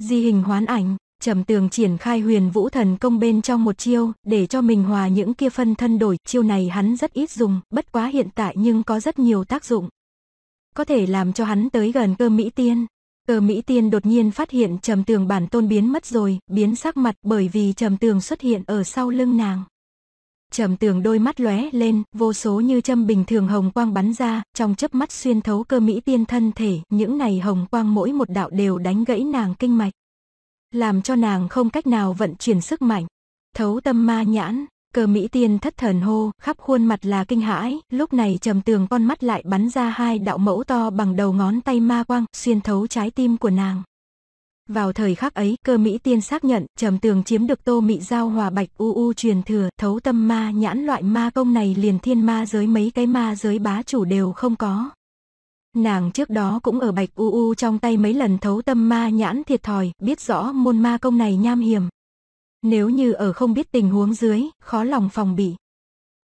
Di hình hoán ảnh, trầm tường triển khai huyền vũ thần công bên trong một chiêu, để cho mình hòa những kia phân thân đổi, chiêu này hắn rất ít dùng, bất quá hiện tại nhưng có rất nhiều tác dụng. Có thể làm cho hắn tới gần cơ Mỹ Tiên. Cơ Mỹ Tiên đột nhiên phát hiện trầm tường bản tôn biến mất rồi, biến sắc mặt bởi vì trầm tường xuất hiện ở sau lưng nàng trầm tường đôi mắt lóe lên, vô số như châm bình thường hồng quang bắn ra, trong chớp mắt xuyên thấu cơ mỹ tiên thân thể, những này hồng quang mỗi một đạo đều đánh gãy nàng kinh mạch, làm cho nàng không cách nào vận chuyển sức mạnh. Thấu tâm ma nhãn, cơ mỹ tiên thất thần hô, khắp khuôn mặt là kinh hãi, lúc này trầm tường con mắt lại bắn ra hai đạo mẫu to bằng đầu ngón tay ma quang, xuyên thấu trái tim của nàng. Vào thời khắc ấy, cơ Mỹ tiên xác nhận, trầm tường chiếm được tô mỹ giao hòa bạch u u truyền thừa, thấu tâm ma nhãn loại ma công này liền thiên ma giới mấy cái ma giới bá chủ đều không có. Nàng trước đó cũng ở bạch u u trong tay mấy lần thấu tâm ma nhãn thiệt thòi, biết rõ môn ma công này nham hiểm. Nếu như ở không biết tình huống dưới, khó lòng phòng bị.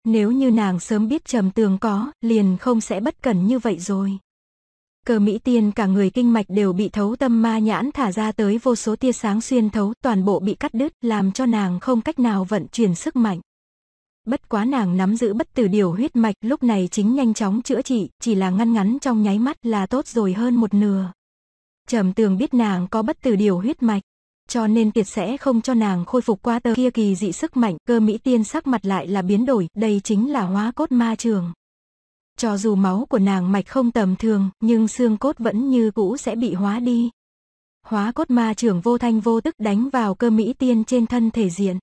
Nếu như nàng sớm biết trầm tường có, liền không sẽ bất cẩn như vậy rồi. Cờ Mỹ Tiên cả người kinh mạch đều bị thấu tâm ma nhãn thả ra tới vô số tia sáng xuyên thấu, toàn bộ bị cắt đứt, làm cho nàng không cách nào vận chuyển sức mạnh. Bất quá nàng nắm giữ bất tử điều huyết mạch lúc này chính nhanh chóng chữa trị, chỉ là ngăn ngắn trong nháy mắt là tốt rồi hơn một nửa. Trầm tường biết nàng có bất tử điều huyết mạch, cho nên tiệt sẽ không cho nàng khôi phục qua tờ kia kỳ dị sức mạnh, cơ mỹ tiên sắc mặt lại là biến đổi, đây chính là hóa cốt ma trường. Cho dù máu của nàng mạch không tầm thường, nhưng xương cốt vẫn như cũ sẽ bị hóa đi. Hóa cốt ma trưởng vô thanh vô tức đánh vào cơ mỹ tiên trên thân thể diện.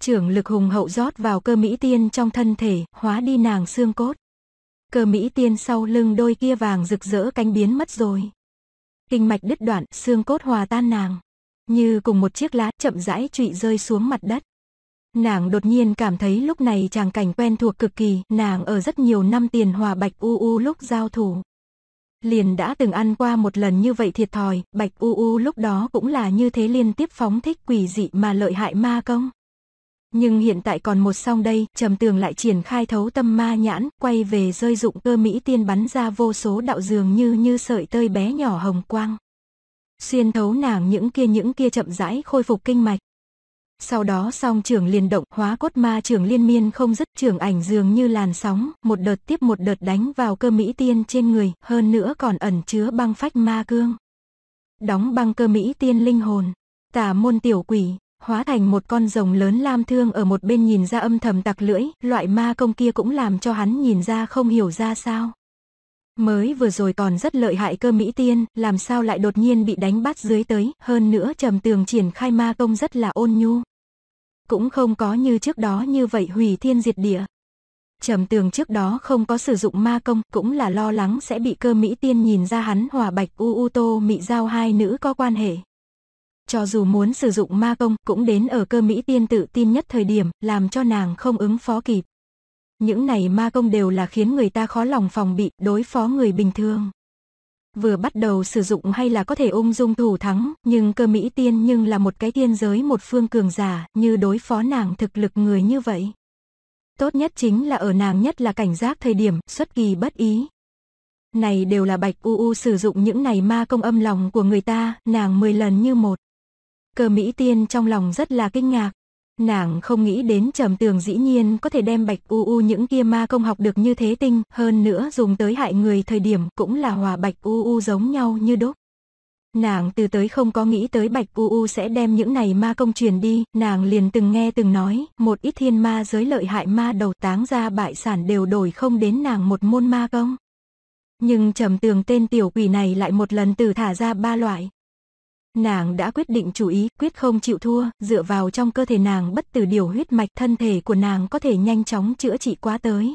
Trưởng lực hùng hậu rót vào cơ mỹ tiên trong thân thể, hóa đi nàng xương cốt. Cơ mỹ tiên sau lưng đôi kia vàng rực rỡ cánh biến mất rồi. Kinh mạch đứt đoạn, xương cốt hòa tan nàng. Như cùng một chiếc lá chậm rãi trụy rơi xuống mặt đất. Nàng đột nhiên cảm thấy lúc này chàng cảnh quen thuộc cực kỳ, nàng ở rất nhiều năm tiền hòa Bạch U U lúc giao thủ. Liền đã từng ăn qua một lần như vậy thiệt thòi, Bạch U U lúc đó cũng là như thế liên tiếp phóng thích quỷ dị mà lợi hại ma công. Nhưng hiện tại còn một song đây, trầm tường lại triển khai thấu tâm ma nhãn, quay về rơi dụng cơ mỹ tiên bắn ra vô số đạo dường như như sợi tơi bé nhỏ hồng quang. Xuyên thấu nàng những kia những kia chậm rãi khôi phục kinh mạch. Sau đó song trường liên động, hóa cốt ma trường liên miên không dứt trường ảnh dường như làn sóng, một đợt tiếp một đợt đánh vào cơ Mỹ tiên trên người, hơn nữa còn ẩn chứa băng phách ma cương. Đóng băng cơ Mỹ tiên linh hồn, tả môn tiểu quỷ, hóa thành một con rồng lớn lam thương ở một bên nhìn ra âm thầm tặc lưỡi, loại ma công kia cũng làm cho hắn nhìn ra không hiểu ra sao. Mới vừa rồi còn rất lợi hại cơ Mỹ Tiên, làm sao lại đột nhiên bị đánh bắt dưới tới, hơn nữa trầm tường triển khai ma công rất là ôn nhu. Cũng không có như trước đó như vậy hủy thiên diệt địa. Trầm tường trước đó không có sử dụng ma công, cũng là lo lắng sẽ bị cơ Mỹ Tiên nhìn ra hắn hòa bạch u u tô mị giao hai nữ có quan hệ. Cho dù muốn sử dụng ma công, cũng đến ở cơ Mỹ Tiên tự tin nhất thời điểm, làm cho nàng không ứng phó kịp những này ma công đều là khiến người ta khó lòng phòng bị đối phó người bình thường. Vừa bắt đầu sử dụng hay là có thể ung dung thủ thắng, nhưng cơ Mỹ tiên nhưng là một cái tiên giới một phương cường giả, như đối phó nàng thực lực người như vậy. Tốt nhất chính là ở nàng nhất là cảnh giác thời điểm, xuất kỳ bất ý. Này đều là bạch u u sử dụng những này ma công âm lòng của người ta, nàng 10 lần như một. Cơ Mỹ tiên trong lòng rất là kinh ngạc, Nàng không nghĩ đến trầm tường dĩ nhiên có thể đem bạch u u những kia ma công học được như thế tinh, hơn nữa dùng tới hại người thời điểm cũng là hòa bạch u u giống nhau như đúc. Nàng từ tới không có nghĩ tới bạch u u sẽ đem những này ma công truyền đi, nàng liền từng nghe từng nói, một ít thiên ma giới lợi hại ma đầu táng ra bại sản đều đổi không đến nàng một môn ma công. Nhưng trầm tường tên tiểu quỷ này lại một lần từ thả ra ba loại, Nàng đã quyết định chủ ý, quyết không chịu thua, dựa vào trong cơ thể nàng bất tử điều huyết mạch thân thể của nàng có thể nhanh chóng chữa trị quá tới.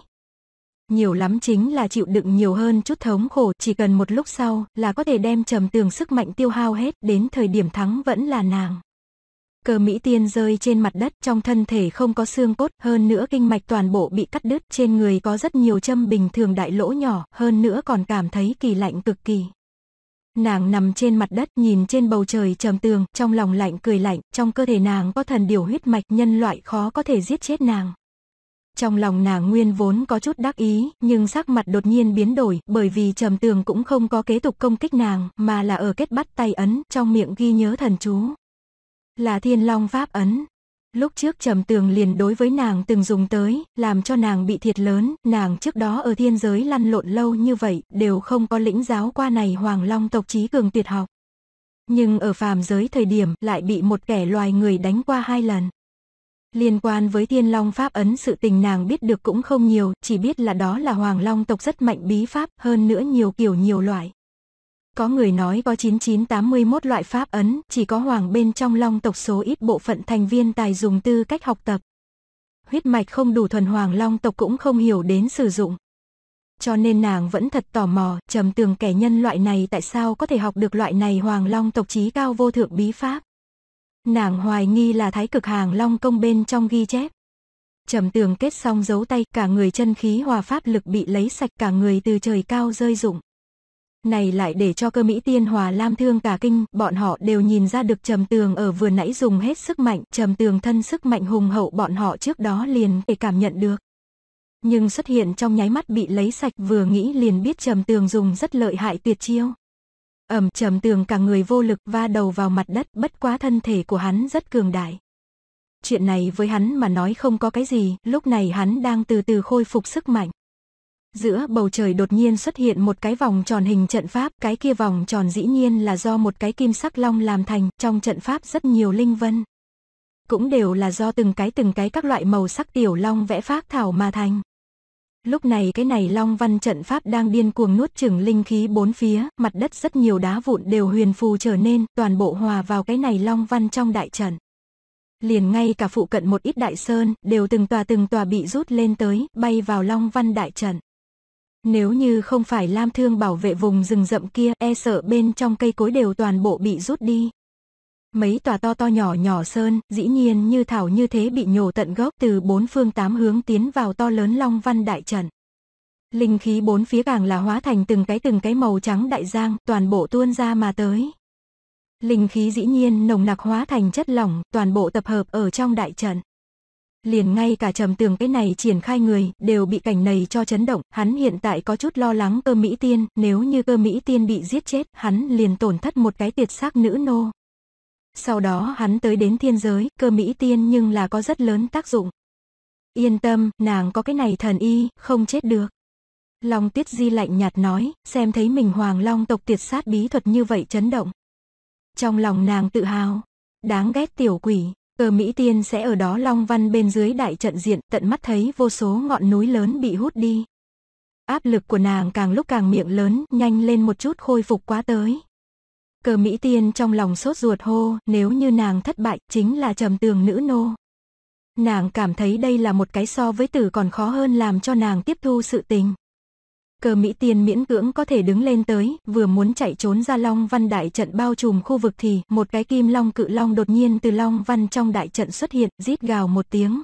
Nhiều lắm chính là chịu đựng nhiều hơn chút thống khổ, chỉ cần một lúc sau là có thể đem trầm tường sức mạnh tiêu hao hết, đến thời điểm thắng vẫn là nàng. Cờ Mỹ Tiên rơi trên mặt đất, trong thân thể không có xương cốt, hơn nữa kinh mạch toàn bộ bị cắt đứt, trên người có rất nhiều châm bình thường đại lỗ nhỏ, hơn nữa còn cảm thấy kỳ lạnh cực kỳ nàng nằm trên mặt đất nhìn trên bầu trời trầm tường, trong lòng lạnh cười lạnh, trong cơ thể nàng có thần điều huyết mạch nhân loại khó có thể giết chết nàng. Trong lòng nàng nguyên vốn có chút đắc ý, nhưng sắc mặt đột nhiên biến đổi, bởi vì trầm tường cũng không có kế tục công kích nàng, mà là ở kết bắt tay ấn, trong miệng ghi nhớ thần chú. Là thiên long pháp ấn, Lúc trước trầm tường liền đối với nàng từng dùng tới, làm cho nàng bị thiệt lớn, nàng trước đó ở thiên giới lăn lộn lâu như vậy, đều không có lĩnh giáo qua này hoàng long tộc chí cường tuyệt học. Nhưng ở phàm giới thời điểm lại bị một kẻ loài người đánh qua hai lần. Liên quan với thiên long pháp ấn sự tình nàng biết được cũng không nhiều, chỉ biết là đó là hoàng long tộc rất mạnh bí pháp, hơn nữa nhiều kiểu nhiều loại. Có người nói có 9981 loại pháp ấn, chỉ có hoàng bên trong long tộc số ít bộ phận thành viên tài dùng tư cách học tập. Huyết mạch không đủ thuần hoàng long tộc cũng không hiểu đến sử dụng. Cho nên nàng vẫn thật tò mò, trầm tường kẻ nhân loại này tại sao có thể học được loại này hoàng long tộc trí cao vô thượng bí pháp. Nàng hoài nghi là thái cực hàng long công bên trong ghi chép. Trầm tường kết xong dấu tay, cả người chân khí hòa pháp lực bị lấy sạch cả người từ trời cao rơi rụng này lại để cho cơ Mỹ Tiên Hòa Lam thương cả kinh, bọn họ đều nhìn ra được trầm tường ở vừa nãy dùng hết sức mạnh, trầm tường thân sức mạnh hùng hậu bọn họ trước đó liền để cảm nhận được. Nhưng xuất hiện trong nháy mắt bị lấy sạch vừa nghĩ liền biết trầm tường dùng rất lợi hại tuyệt chiêu. Ẩm trầm tường cả người vô lực va đầu vào mặt đất bất quá thân thể của hắn rất cường đại. Chuyện này với hắn mà nói không có cái gì, lúc này hắn đang từ từ khôi phục sức mạnh. Giữa bầu trời đột nhiên xuất hiện một cái vòng tròn hình trận pháp, cái kia vòng tròn dĩ nhiên là do một cái kim sắc long làm thành, trong trận pháp rất nhiều linh vân. Cũng đều là do từng cái từng cái các loại màu sắc tiểu long vẽ phác thảo mà thành. Lúc này cái này long văn trận pháp đang điên cuồng nuốt chửng linh khí bốn phía, mặt đất rất nhiều đá vụn đều huyền phù trở nên, toàn bộ hòa vào cái này long văn trong đại trận. Liền ngay cả phụ cận một ít đại sơn, đều từng tòa từng tòa bị rút lên tới, bay vào long văn đại trận. Nếu như không phải Lam Thương bảo vệ vùng rừng rậm kia e sợ bên trong cây cối đều toàn bộ bị rút đi. Mấy tòa to to nhỏ nhỏ sơn, dĩ nhiên như thảo như thế bị nhổ tận gốc từ bốn phương tám hướng tiến vào to lớn Long Văn Đại Trận. Linh khí bốn phía càng là hóa thành từng cái từng cái màu trắng đại giang, toàn bộ tuôn ra mà tới. Linh khí dĩ nhiên nồng nặc hóa thành chất lỏng, toàn bộ tập hợp ở trong đại trận liền ngay cả trầm tường cái này triển khai người đều bị cảnh này cho chấn động, hắn hiện tại có chút lo lắng cơ Mỹ Tiên, nếu như cơ Mỹ Tiên bị giết chết, hắn liền tổn thất một cái tiệt xác nữ nô. Sau đó hắn tới đến thiên giới, cơ Mỹ Tiên nhưng là có rất lớn tác dụng. Yên tâm, nàng có cái này thần y, không chết được. Long Tiết Di lạnh nhạt nói, xem thấy mình Hoàng Long tộc tiệt sát bí thuật như vậy chấn động. Trong lòng nàng tự hào, đáng ghét tiểu quỷ, Cơ Mỹ Tiên sẽ ở đó Long Văn bên dưới đại trận diện tận mắt thấy vô số ngọn núi lớn bị hút đi. Áp lực của nàng càng lúc càng miệng lớn, nhanh lên một chút khôi phục quá tới. Cơ Mỹ Tiên trong lòng sốt ruột hô, nếu như nàng thất bại chính là trầm tường nữ nô. Nàng cảm thấy đây là một cái so với tử còn khó hơn làm cho nàng tiếp thu sự tình cờ Mỹ Tiên miễn cưỡng có thể đứng lên tới, vừa muốn chạy trốn ra Long Văn đại trận bao trùm khu vực thì một cái kim long cự long đột nhiên từ Long Văn trong đại trận xuất hiện, rít gào một tiếng.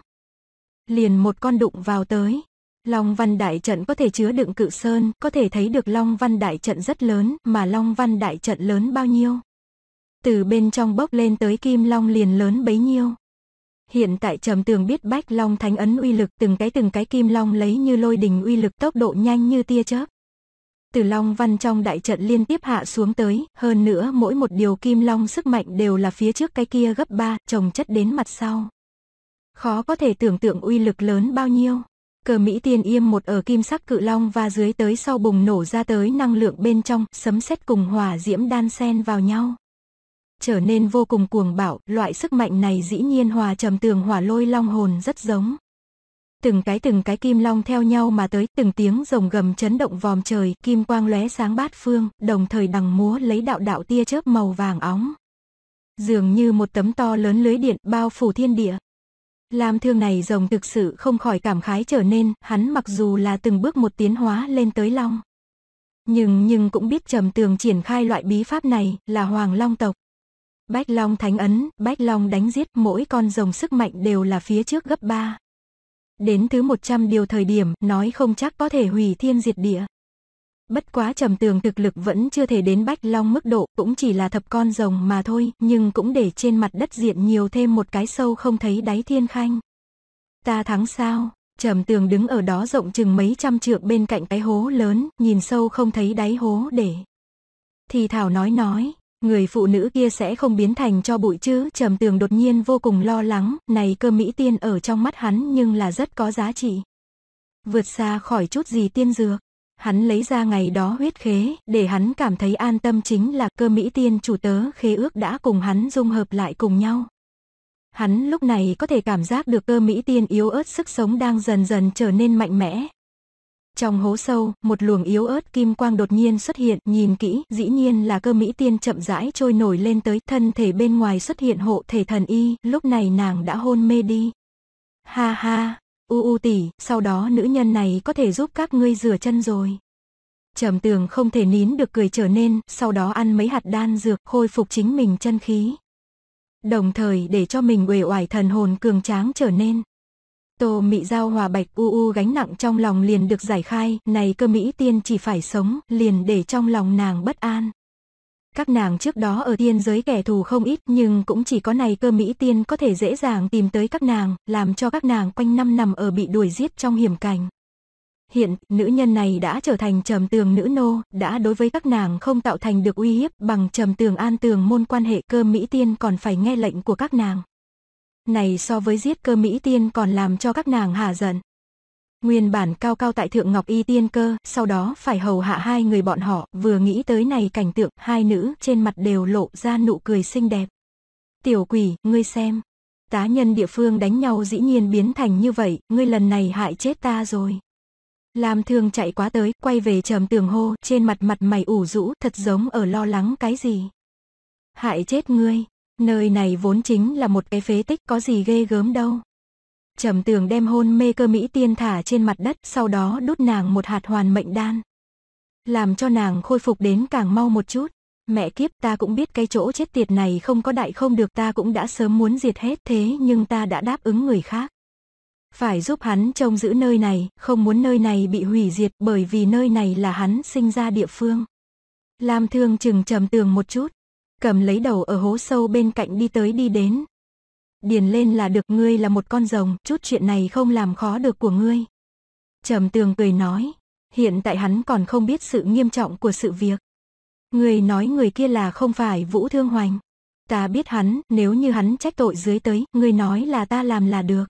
Liền một con đụng vào tới. Long Văn đại trận có thể chứa đựng cự sơn, có thể thấy được Long Văn đại trận rất lớn, mà Long Văn đại trận lớn bao nhiêu. Từ bên trong bốc lên tới kim long liền lớn bấy nhiêu. Hiện tại trầm tường biết bách long thánh ấn uy lực từng cái từng cái kim long lấy như lôi đình uy lực tốc độ nhanh như tia chớp. Từ long văn trong đại trận liên tiếp hạ xuống tới, hơn nữa mỗi một điều kim long sức mạnh đều là phía trước cái kia gấp 3, trồng chất đến mặt sau. Khó có thể tưởng tượng uy lực lớn bao nhiêu. Cờ Mỹ tiên yêm một ở kim sắc cự long và dưới tới sau bùng nổ ra tới năng lượng bên trong, sấm sét cùng hỏa diễm đan sen vào nhau trở nên vô cùng cuồng bạo, loại sức mạnh này dĩ nhiên hòa trầm tường hỏa lôi long hồn rất giống. Từng cái từng cái kim long theo nhau mà tới, từng tiếng rồng gầm chấn động vòm trời, kim quang lóe sáng bát phương, đồng thời đằng múa lấy đạo đạo tia chớp màu vàng óng. Dường như một tấm to lớn lưới điện bao phủ thiên địa. Lam thương này rồng thực sự không khỏi cảm khái trở nên, hắn mặc dù là từng bước một tiến hóa lên tới long. Nhưng nhưng cũng biết trầm tường triển khai loại bí pháp này là hoàng long tộc. Bách Long Thánh Ấn, Bách Long đánh giết mỗi con rồng sức mạnh đều là phía trước gấp 3. Đến thứ 100 điều thời điểm, nói không chắc có thể hủy thiên diệt địa. Bất quá trầm tường thực lực vẫn chưa thể đến Bách Long mức độ, cũng chỉ là thập con rồng mà thôi, nhưng cũng để trên mặt đất diện nhiều thêm một cái sâu không thấy đáy thiên khanh. Ta thắng sao? Trầm tường đứng ở đó rộng chừng mấy trăm trượng bên cạnh cái hố lớn, nhìn sâu không thấy đáy hố để. Thì Thảo nói nói, người phụ nữ kia sẽ không biến thành cho bụi chứ, trầm tường đột nhiên vô cùng lo lắng, này cơ mỹ tiên ở trong mắt hắn nhưng là rất có giá trị. Vượt xa khỏi chút gì tiên dược, hắn lấy ra ngày đó huyết khế, để hắn cảm thấy an tâm chính là cơ mỹ tiên chủ tớ khế ước đã cùng hắn dung hợp lại cùng nhau. Hắn lúc này có thể cảm giác được cơ mỹ tiên yếu ớt sức sống đang dần dần trở nên mạnh mẽ, trong hố sâu, một luồng yếu ớt kim quang đột nhiên xuất hiện, nhìn kỹ, dĩ nhiên là cơ mỹ tiên chậm rãi trôi nổi lên tới, thân thể bên ngoài xuất hiện hộ thể thần y, lúc này nàng đã hôn mê đi. Ha ha, u u tỷ, sau đó nữ nhân này có thể giúp các ngươi rửa chân rồi. Trầm tường không thể nín được cười trở nên, sau đó ăn mấy hạt đan dược, khôi phục chính mình chân khí. Đồng thời để cho mình uể oải thần hồn cường tráng trở nên. Tô mị giao hòa bạch u u gánh nặng trong lòng liền được giải khai, này cơ Mỹ tiên chỉ phải sống, liền để trong lòng nàng bất an. Các nàng trước đó ở tiên giới kẻ thù không ít nhưng cũng chỉ có này cơ Mỹ tiên có thể dễ dàng tìm tới các nàng, làm cho các nàng quanh năm nằm ở bị đuổi giết trong hiểm cảnh. Hiện, nữ nhân này đã trở thành trầm tường nữ nô, đã đối với các nàng không tạo thành được uy hiếp bằng trầm tường an tường môn quan hệ cơ Mỹ tiên còn phải nghe lệnh của các nàng này so với giết cơ Mỹ tiên còn làm cho các nàng hả giận. Nguyên bản cao cao tại thượng Ngọc Y tiên cơ, sau đó phải hầu hạ hai người bọn họ, vừa nghĩ tới này cảnh tượng, hai nữ trên mặt đều lộ ra nụ cười xinh đẹp. Tiểu quỷ, ngươi xem, tá nhân địa phương đánh nhau dĩ nhiên biến thành như vậy, ngươi lần này hại chết ta rồi. Lam thương chạy quá tới, quay về trầm tường hô, trên mặt mặt mày ủ rũ, thật giống ở lo lắng cái gì. Hại chết ngươi, Nơi này vốn chính là một cái phế tích có gì ghê gớm đâu. Trầm tường đem hôn mê cơ Mỹ tiên thả trên mặt đất sau đó đút nàng một hạt hoàn mệnh đan. Làm cho nàng khôi phục đến càng mau một chút. Mẹ kiếp ta cũng biết cái chỗ chết tiệt này không có đại không được ta cũng đã sớm muốn diệt hết thế nhưng ta đã đáp ứng người khác. Phải giúp hắn trông giữ nơi này, không muốn nơi này bị hủy diệt bởi vì nơi này là hắn sinh ra địa phương. làm thương chừng trầm tường một chút, cầm lấy đầu ở hố sâu bên cạnh đi tới đi đến. Điền lên là được ngươi là một con rồng, chút chuyện này không làm khó được của ngươi. Trầm tường cười nói, hiện tại hắn còn không biết sự nghiêm trọng của sự việc. Người nói người kia là không phải Vũ Thương Hoành. Ta biết hắn, nếu như hắn trách tội dưới tới, người nói là ta làm là được.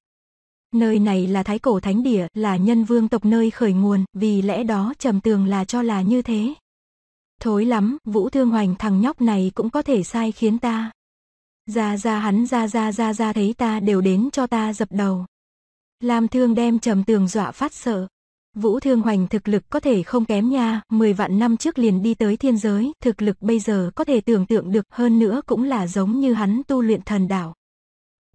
Nơi này là thái cổ thánh địa, là nhân vương tộc nơi khởi nguồn, vì lẽ đó trầm tường là cho là như thế. Thối lắm, Vũ Thương Hoành thằng nhóc này cũng có thể sai khiến ta. Ra ra hắn ra ra ra ra thấy ta đều đến cho ta dập đầu. Lam Thương đem trầm tường dọa phát sợ. Vũ Thương Hoành thực lực có thể không kém nha, 10 vạn năm trước liền đi tới thiên giới, thực lực bây giờ có thể tưởng tượng được hơn nữa cũng là giống như hắn tu luyện thần đạo.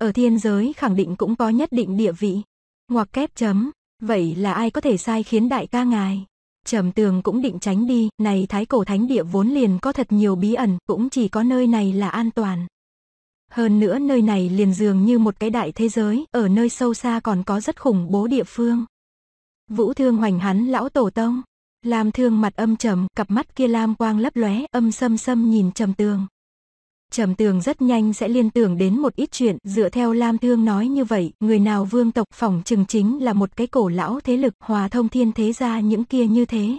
Ở thiên giới khẳng định cũng có nhất định địa vị. Ngoặc kép chấm, vậy là ai có thể sai khiến đại ca ngài? Trầm tường cũng định tránh đi, này thái cổ thánh địa vốn liền có thật nhiều bí ẩn, cũng chỉ có nơi này là an toàn. Hơn nữa nơi này liền dường như một cái đại thế giới, ở nơi sâu xa còn có rất khủng bố địa phương. Vũ thương hoành hắn lão tổ tông, làm thương mặt âm trầm, cặp mắt kia lam quang lấp lóe, âm sâm sâm nhìn trầm tường. Trầm tường rất nhanh sẽ liên tưởng đến một ít chuyện, dựa theo Lam Thương nói như vậy, người nào vương tộc phòng trừng chính là một cái cổ lão thế lực hòa thông thiên thế ra những kia như thế.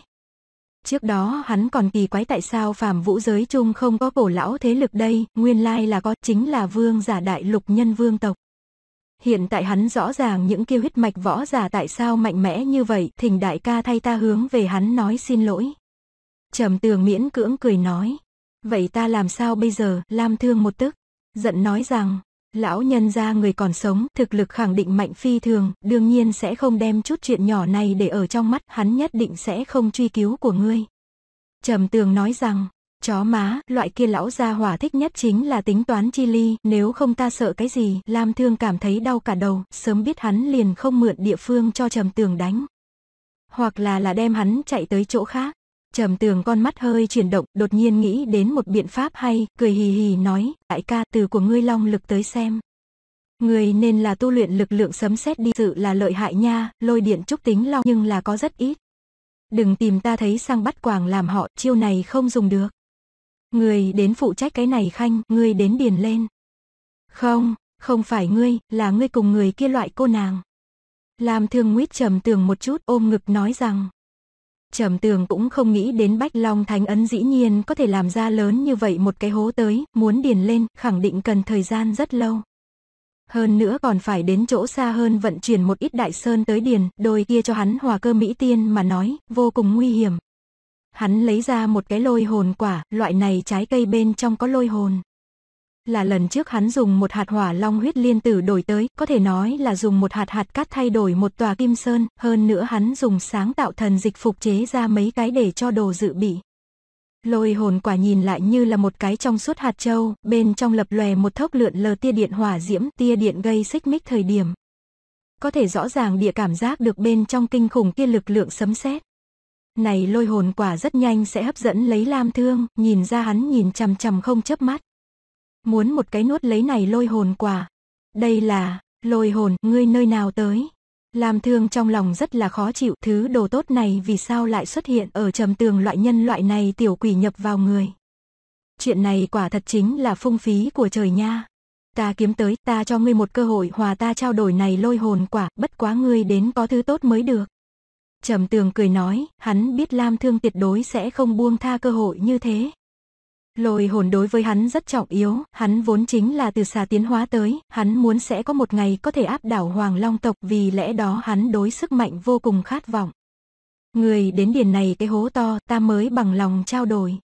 Trước đó hắn còn kỳ quái tại sao phàm vũ giới chung không có cổ lão thế lực đây, nguyên lai là có chính là vương giả đại lục nhân vương tộc. Hiện tại hắn rõ ràng những kia huyết mạch võ giả tại sao mạnh mẽ như vậy, thỉnh đại ca thay ta hướng về hắn nói xin lỗi. Trầm tường miễn cưỡng cười nói, Vậy ta làm sao bây giờ, Lam Thương một tức, giận nói rằng, lão nhân ra người còn sống, thực lực khẳng định mạnh phi thường, đương nhiên sẽ không đem chút chuyện nhỏ này để ở trong mắt, hắn nhất định sẽ không truy cứu của ngươi. Trầm tường nói rằng, chó má, loại kia lão gia hỏa thích nhất chính là tính toán chi ly, nếu không ta sợ cái gì, Lam Thương cảm thấy đau cả đầu, sớm biết hắn liền không mượn địa phương cho trầm tường đánh. Hoặc là là đem hắn chạy tới chỗ khác. Trầm tường con mắt hơi chuyển động, đột nhiên nghĩ đến một biện pháp hay, cười hì hì nói, đại ca từ của ngươi long lực tới xem. Người nên là tu luyện lực lượng sấm xét đi sự là lợi hại nha, lôi điện trúc tính long nhưng là có rất ít. Đừng tìm ta thấy sang bắt quàng làm họ, chiêu này không dùng được. Người đến phụ trách cái này khanh, ngươi đến điền lên. Không, không phải ngươi, là ngươi cùng người kia loại cô nàng. Làm thương nguyết trầm tường một chút ôm ngực nói rằng. Trầm tường cũng không nghĩ đến Bách Long Thánh Ấn dĩ nhiên có thể làm ra lớn như vậy một cái hố tới, muốn điền lên, khẳng định cần thời gian rất lâu. Hơn nữa còn phải đến chỗ xa hơn vận chuyển một ít đại sơn tới điền, đôi kia cho hắn hòa cơ Mỹ Tiên mà nói, vô cùng nguy hiểm. Hắn lấy ra một cái lôi hồn quả, loại này trái cây bên trong có lôi hồn là lần trước hắn dùng một hạt hỏa long huyết liên tử đổi tới, có thể nói là dùng một hạt hạt cát thay đổi một tòa kim sơn, hơn nữa hắn dùng sáng tạo thần dịch phục chế ra mấy cái để cho đồ dự bị. Lôi hồn quả nhìn lại như là một cái trong suốt hạt châu, bên trong lập lòe một thốc lượn lờ tia điện hỏa diễm, tia điện gây xích mích thời điểm. Có thể rõ ràng địa cảm giác được bên trong kinh khủng kia lực lượng sấm sét. Này lôi hồn quả rất nhanh sẽ hấp dẫn lấy Lam Thương, nhìn ra hắn nhìn chằm chằm không chớp mắt. Muốn một cái nuốt lấy này lôi hồn quả. Đây là, lôi hồn, ngươi nơi nào tới? Làm thương trong lòng rất là khó chịu, thứ đồ tốt này vì sao lại xuất hiện ở trầm tường loại nhân loại này tiểu quỷ nhập vào người. Chuyện này quả thật chính là phung phí của trời nha. Ta kiếm tới, ta cho ngươi một cơ hội hòa ta trao đổi này lôi hồn quả, bất quá ngươi đến có thứ tốt mới được. Trầm tường cười nói, hắn biết Lam Thương tuyệt đối sẽ không buông tha cơ hội như thế. Lôi hồn đối với hắn rất trọng yếu, hắn vốn chính là từ xà tiến hóa tới, hắn muốn sẽ có một ngày có thể áp đảo Hoàng Long tộc vì lẽ đó hắn đối sức mạnh vô cùng khát vọng. Người đến điền này cái hố to ta mới bằng lòng trao đổi.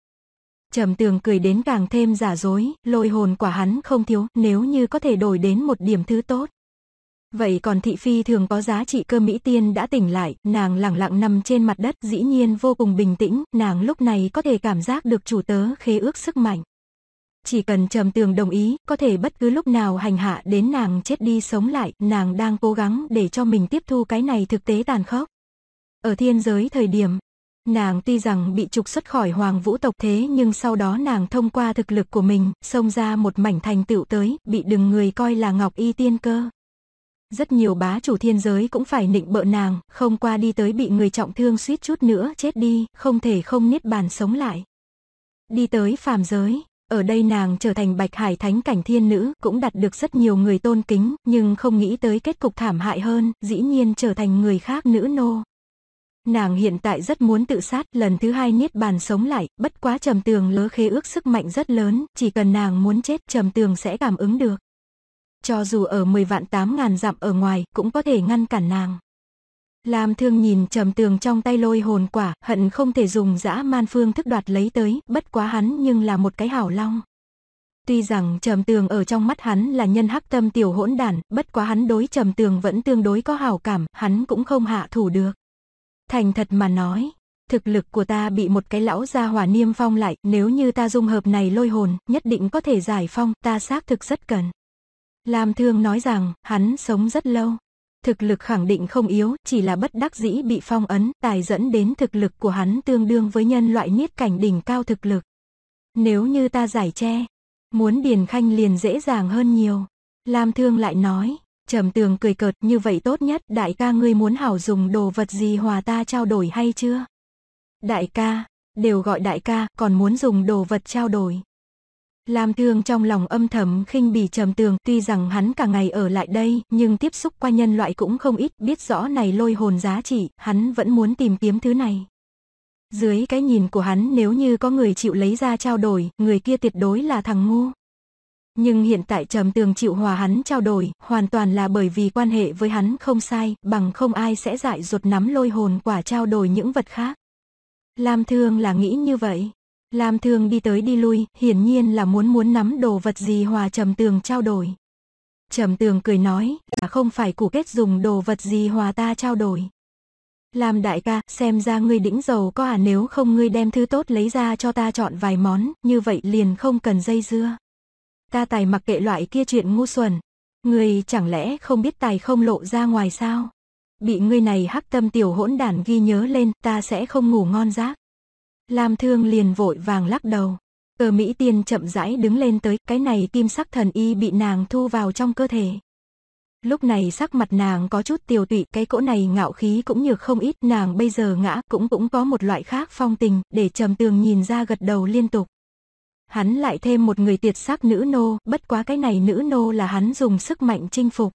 Trầm tường cười đến càng thêm giả dối, lôi hồn quả hắn không thiếu, nếu như có thể đổi đến một điểm thứ tốt. Vậy còn thị phi thường có giá trị cơ Mỹ Tiên đã tỉnh lại, nàng lẳng lặng nằm trên mặt đất dĩ nhiên vô cùng bình tĩnh, nàng lúc này có thể cảm giác được chủ tớ khế ước sức mạnh. Chỉ cần trầm tường đồng ý, có thể bất cứ lúc nào hành hạ đến nàng chết đi sống lại, nàng đang cố gắng để cho mình tiếp thu cái này thực tế tàn khốc. Ở thiên giới thời điểm, Nàng tuy rằng bị trục xuất khỏi hoàng vũ tộc thế nhưng sau đó nàng thông qua thực lực của mình, xông ra một mảnh thành tựu tới, bị đừng người coi là ngọc y tiên cơ. Rất nhiều bá chủ thiên giới cũng phải nịnh bợ nàng, không qua đi tới bị người trọng thương suýt chút nữa chết đi, không thể không niết bàn sống lại. Đi tới phàm giới, ở đây nàng trở thành bạch hải thánh cảnh thiên nữ, cũng đạt được rất nhiều người tôn kính, nhưng không nghĩ tới kết cục thảm hại hơn, dĩ nhiên trở thành người khác nữ nô. Nàng hiện tại rất muốn tự sát, lần thứ hai niết bàn sống lại, bất quá trầm tường lớ khế ước sức mạnh rất lớn, chỉ cần nàng muốn chết trầm tường sẽ cảm ứng được cho dù ở 10 vạn 8 ngàn dặm ở ngoài cũng có thể ngăn cản nàng. Lam thương nhìn trầm tường trong tay lôi hồn quả, hận không thể dùng dã man phương thức đoạt lấy tới, bất quá hắn nhưng là một cái hảo long. Tuy rằng trầm tường ở trong mắt hắn là nhân hắc tâm tiểu hỗn đản, bất quá hắn đối trầm tường vẫn tương đối có hảo cảm, hắn cũng không hạ thủ được. Thành thật mà nói, thực lực của ta bị một cái lão gia hỏa niêm phong lại, nếu như ta dung hợp này lôi hồn, nhất định có thể giải phong, ta xác thực rất cần. Lam Thương nói rằng hắn sống rất lâu. Thực lực khẳng định không yếu, chỉ là bất đắc dĩ bị phong ấn, tài dẫn đến thực lực của hắn tương đương với nhân loại niết cảnh đỉnh cao thực lực. Nếu như ta giải che, muốn Điền Khanh liền dễ dàng hơn nhiều. Lam Thương lại nói, Trầm Tường cười cợt như vậy tốt nhất, đại ca ngươi muốn hảo dùng đồ vật gì hòa ta trao đổi hay chưa? Đại ca, đều gọi đại ca, còn muốn dùng đồ vật trao đổi. Lam Thương trong lòng âm thầm khinh bỉ trầm tường, tuy rằng hắn cả ngày ở lại đây, nhưng tiếp xúc qua nhân loại cũng không ít, biết rõ này lôi hồn giá trị, hắn vẫn muốn tìm kiếm thứ này. Dưới cái nhìn của hắn nếu như có người chịu lấy ra trao đổi, người kia tuyệt đối là thằng ngu. Nhưng hiện tại trầm tường chịu hòa hắn trao đổi, hoàn toàn là bởi vì quan hệ với hắn không sai, bằng không ai sẽ dại ruột nắm lôi hồn quả trao đổi những vật khác. Lam Thương là nghĩ như vậy. Lam Thương đi tới đi lui, hiển nhiên là muốn muốn nắm đồ vật gì hòa Trầm Tường trao đổi. Trầm Tường cười nói, là không phải cụ kết dùng đồ vật gì hòa ta trao đổi. Lam đại ca, xem ra ngươi đĩnh giàu có à nếu không ngươi đem thứ tốt lấy ra cho ta chọn vài món, như vậy liền không cần dây dưa. Ta tài mặc kệ loại kia chuyện ngu xuẩn, ngươi chẳng lẽ không biết tài không lộ ra ngoài sao? Bị ngươi này hắc tâm tiểu hỗn đản ghi nhớ lên, ta sẽ không ngủ ngon giấc. Lam Thương liền vội vàng lắc đầu. Cờ Mỹ Tiên chậm rãi đứng lên tới, cái này kim sắc thần y bị nàng thu vào trong cơ thể. Lúc này sắc mặt nàng có chút tiều tụy, cái cỗ này ngạo khí cũng nhược không ít, nàng bây giờ ngã cũng cũng có một loại khác phong tình, để trầm tường nhìn ra gật đầu liên tục. Hắn lại thêm một người tuyệt sắc nữ nô, bất quá cái này nữ nô là hắn dùng sức mạnh chinh phục.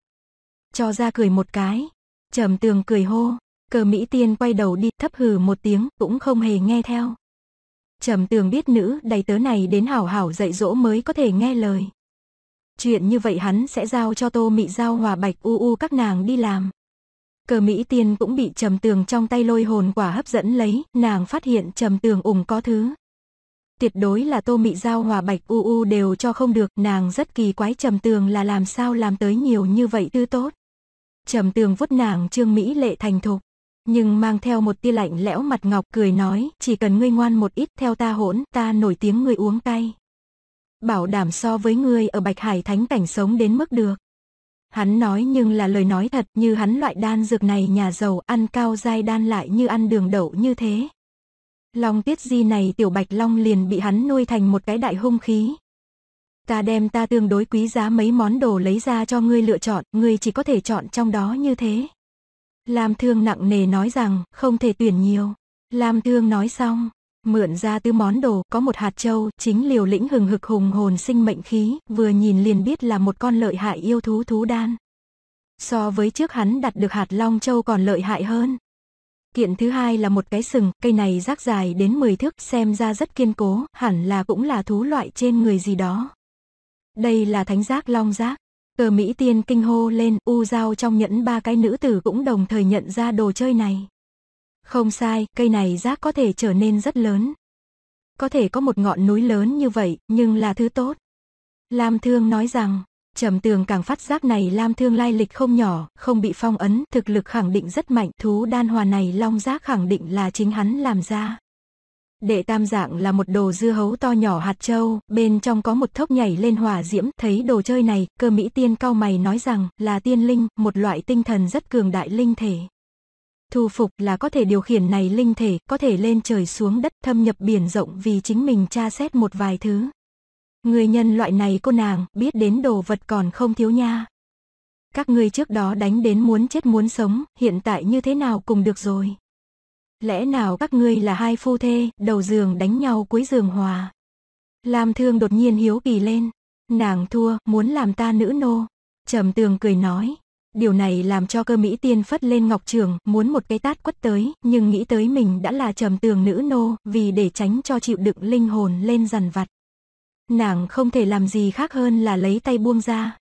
Cho ra cười một cái, trầm tường cười hô, cờ Mỹ Tiên quay đầu đi thấp hừ một tiếng, cũng không hề nghe theo. Trầm tường biết nữ đầy tớ này đến hảo hảo dạy dỗ mới có thể nghe lời. Chuyện như vậy hắn sẽ giao cho tô mị giao hòa bạch u u các nàng đi làm. Cờ Mỹ Tiên cũng bị trầm tường trong tay lôi hồn quả hấp dẫn lấy, nàng phát hiện trầm tường ủng có thứ. Tuyệt đối là tô mị giao hòa bạch u u đều cho không được, nàng rất kỳ quái trầm tường là làm sao làm tới nhiều như vậy tư tốt. Trầm tường vút nàng trương Mỹ lệ thành thục nhưng mang theo một tia lạnh lẽo mặt ngọc cười nói, chỉ cần ngươi ngoan một ít theo ta hỗn, ta nổi tiếng ngươi uống cay. Bảo đảm so với ngươi ở Bạch Hải Thánh cảnh sống đến mức được. Hắn nói nhưng là lời nói thật như hắn loại đan dược này nhà giàu ăn cao dai đan lại như ăn đường đậu như thế. Long tiết di này tiểu bạch long liền bị hắn nuôi thành một cái đại hung khí. Ta đem ta tương đối quý giá mấy món đồ lấy ra cho ngươi lựa chọn, ngươi chỉ có thể chọn trong đó như thế. Lam Thương nặng nề nói rằng không thể tuyển nhiều. Lam Thương nói xong, mượn ra tư món đồ có một hạt châu chính liều lĩnh hừng hực hùng hồn sinh mệnh khí, vừa nhìn liền biết là một con lợi hại yêu thú thú đan. So với trước hắn đặt được hạt long châu còn lợi hại hơn. Kiện thứ hai là một cái sừng, cây này rác dài đến 10 thước xem ra rất kiên cố, hẳn là cũng là thú loại trên người gì đó. Đây là thánh giác long giác. Cơ Mỹ Tiên kinh hô lên, u giao trong nhẫn ba cái nữ tử cũng đồng thời nhận ra đồ chơi này. Không sai, cây này rác có thể trở nên rất lớn. Có thể có một ngọn núi lớn như vậy, nhưng là thứ tốt. Lam Thương nói rằng, trầm tường càng phát giác này Lam Thương lai lịch không nhỏ, không bị phong ấn, thực lực khẳng định rất mạnh, thú đan hòa này long giác khẳng định là chính hắn làm ra. Đệ tam dạng là một đồ dưa hấu to nhỏ hạt trâu, bên trong có một thốc nhảy lên hỏa diễm, thấy đồ chơi này, cơ mỹ tiên cao mày nói rằng là tiên linh, một loại tinh thần rất cường đại linh thể. Thu phục là có thể điều khiển này linh thể, có thể lên trời xuống đất thâm nhập biển rộng vì chính mình tra xét một vài thứ. Người nhân loại này cô nàng, biết đến đồ vật còn không thiếu nha. Các ngươi trước đó đánh đến muốn chết muốn sống, hiện tại như thế nào cùng được rồi. Lẽ nào các ngươi là hai phu thê, đầu giường đánh nhau cuối giường hòa. Lam Thương đột nhiên hiếu kỳ lên. Nàng thua, muốn làm ta nữ nô. Trầm tường cười nói. Điều này làm cho cơ Mỹ tiên phất lên ngọc trường, muốn một cái tát quất tới, nhưng nghĩ tới mình đã là trầm tường nữ nô, vì để tránh cho chịu đựng linh hồn lên dằn vặt. Nàng không thể làm gì khác hơn là lấy tay buông ra.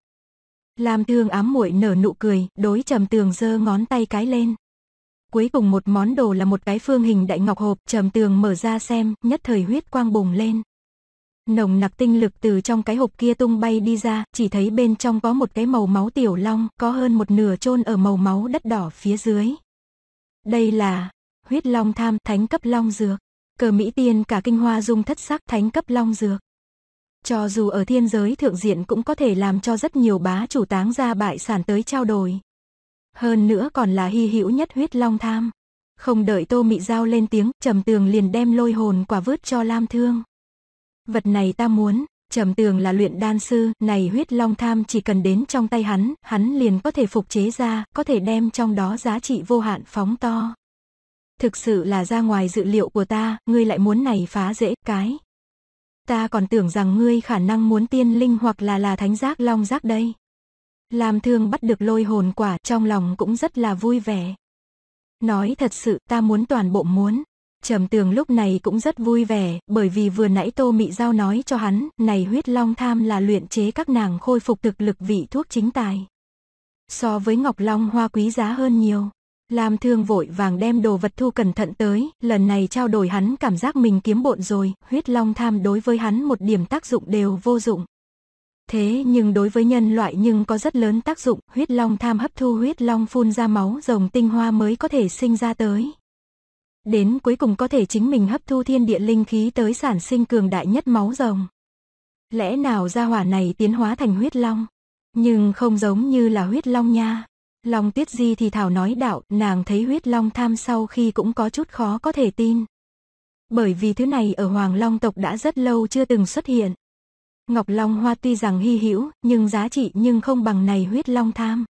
Lam thương ám muội nở nụ cười, đối trầm tường giơ ngón tay cái lên cuối cùng một món đồ là một cái phương hình đại ngọc hộp, trầm tường mở ra xem, nhất thời huyết quang bùng lên. Nồng nặc tinh lực từ trong cái hộp kia tung bay đi ra, chỉ thấy bên trong có một cái màu máu tiểu long, có hơn một nửa chôn ở màu máu đất đỏ phía dưới. Đây là huyết long tham thánh cấp long dược, cờ Mỹ tiên cả kinh hoa dung thất sắc thánh cấp long dược. Cho dù ở thiên giới thượng diện cũng có thể làm cho rất nhiều bá chủ táng ra bại sản tới trao đổi. Hơn nữa còn là hy hữu nhất huyết long tham. Không đợi Tô Mị Giao lên tiếng, Trầm Tường liền đem lôi hồn quả vứt cho Lam Thương. Vật này ta muốn, Trầm Tường là luyện đan sư, này huyết long tham chỉ cần đến trong tay hắn, hắn liền có thể phục chế ra, có thể đem trong đó giá trị vô hạn phóng to. Thực sự là ra ngoài dự liệu của ta, ngươi lại muốn này phá dễ cái. Ta còn tưởng rằng ngươi khả năng muốn tiên linh hoặc là là thánh giác long giác đây. Lam Thương bắt được lôi hồn quả trong lòng cũng rất là vui vẻ. Nói thật sự ta muốn toàn bộ muốn. Trầm tường lúc này cũng rất vui vẻ, bởi vì vừa nãy Tô Mị Giao nói cho hắn, này huyết long tham là luyện chế các nàng khôi phục thực lực vị thuốc chính tài. So với ngọc long hoa quý giá hơn nhiều. Lam Thương vội vàng đem đồ vật thu cẩn thận tới, lần này trao đổi hắn cảm giác mình kiếm bộn rồi, huyết long tham đối với hắn một điểm tác dụng đều vô dụng. Thế nhưng đối với nhân loại nhưng có rất lớn tác dụng, huyết long tham hấp thu huyết long phun ra máu rồng tinh hoa mới có thể sinh ra tới. Đến cuối cùng có thể chính mình hấp thu thiên địa linh khí tới sản sinh cường đại nhất máu rồng. Lẽ nào gia hỏa này tiến hóa thành huyết long? Nhưng không giống như là huyết long nha. Long tuyết di thì thảo nói đạo, nàng thấy huyết long tham sau khi cũng có chút khó có thể tin. Bởi vì thứ này ở Hoàng Long tộc đã rất lâu chưa từng xuất hiện. Ngọc Long Hoa tuy rằng hy hữu, nhưng giá trị nhưng không bằng này huyết long tham.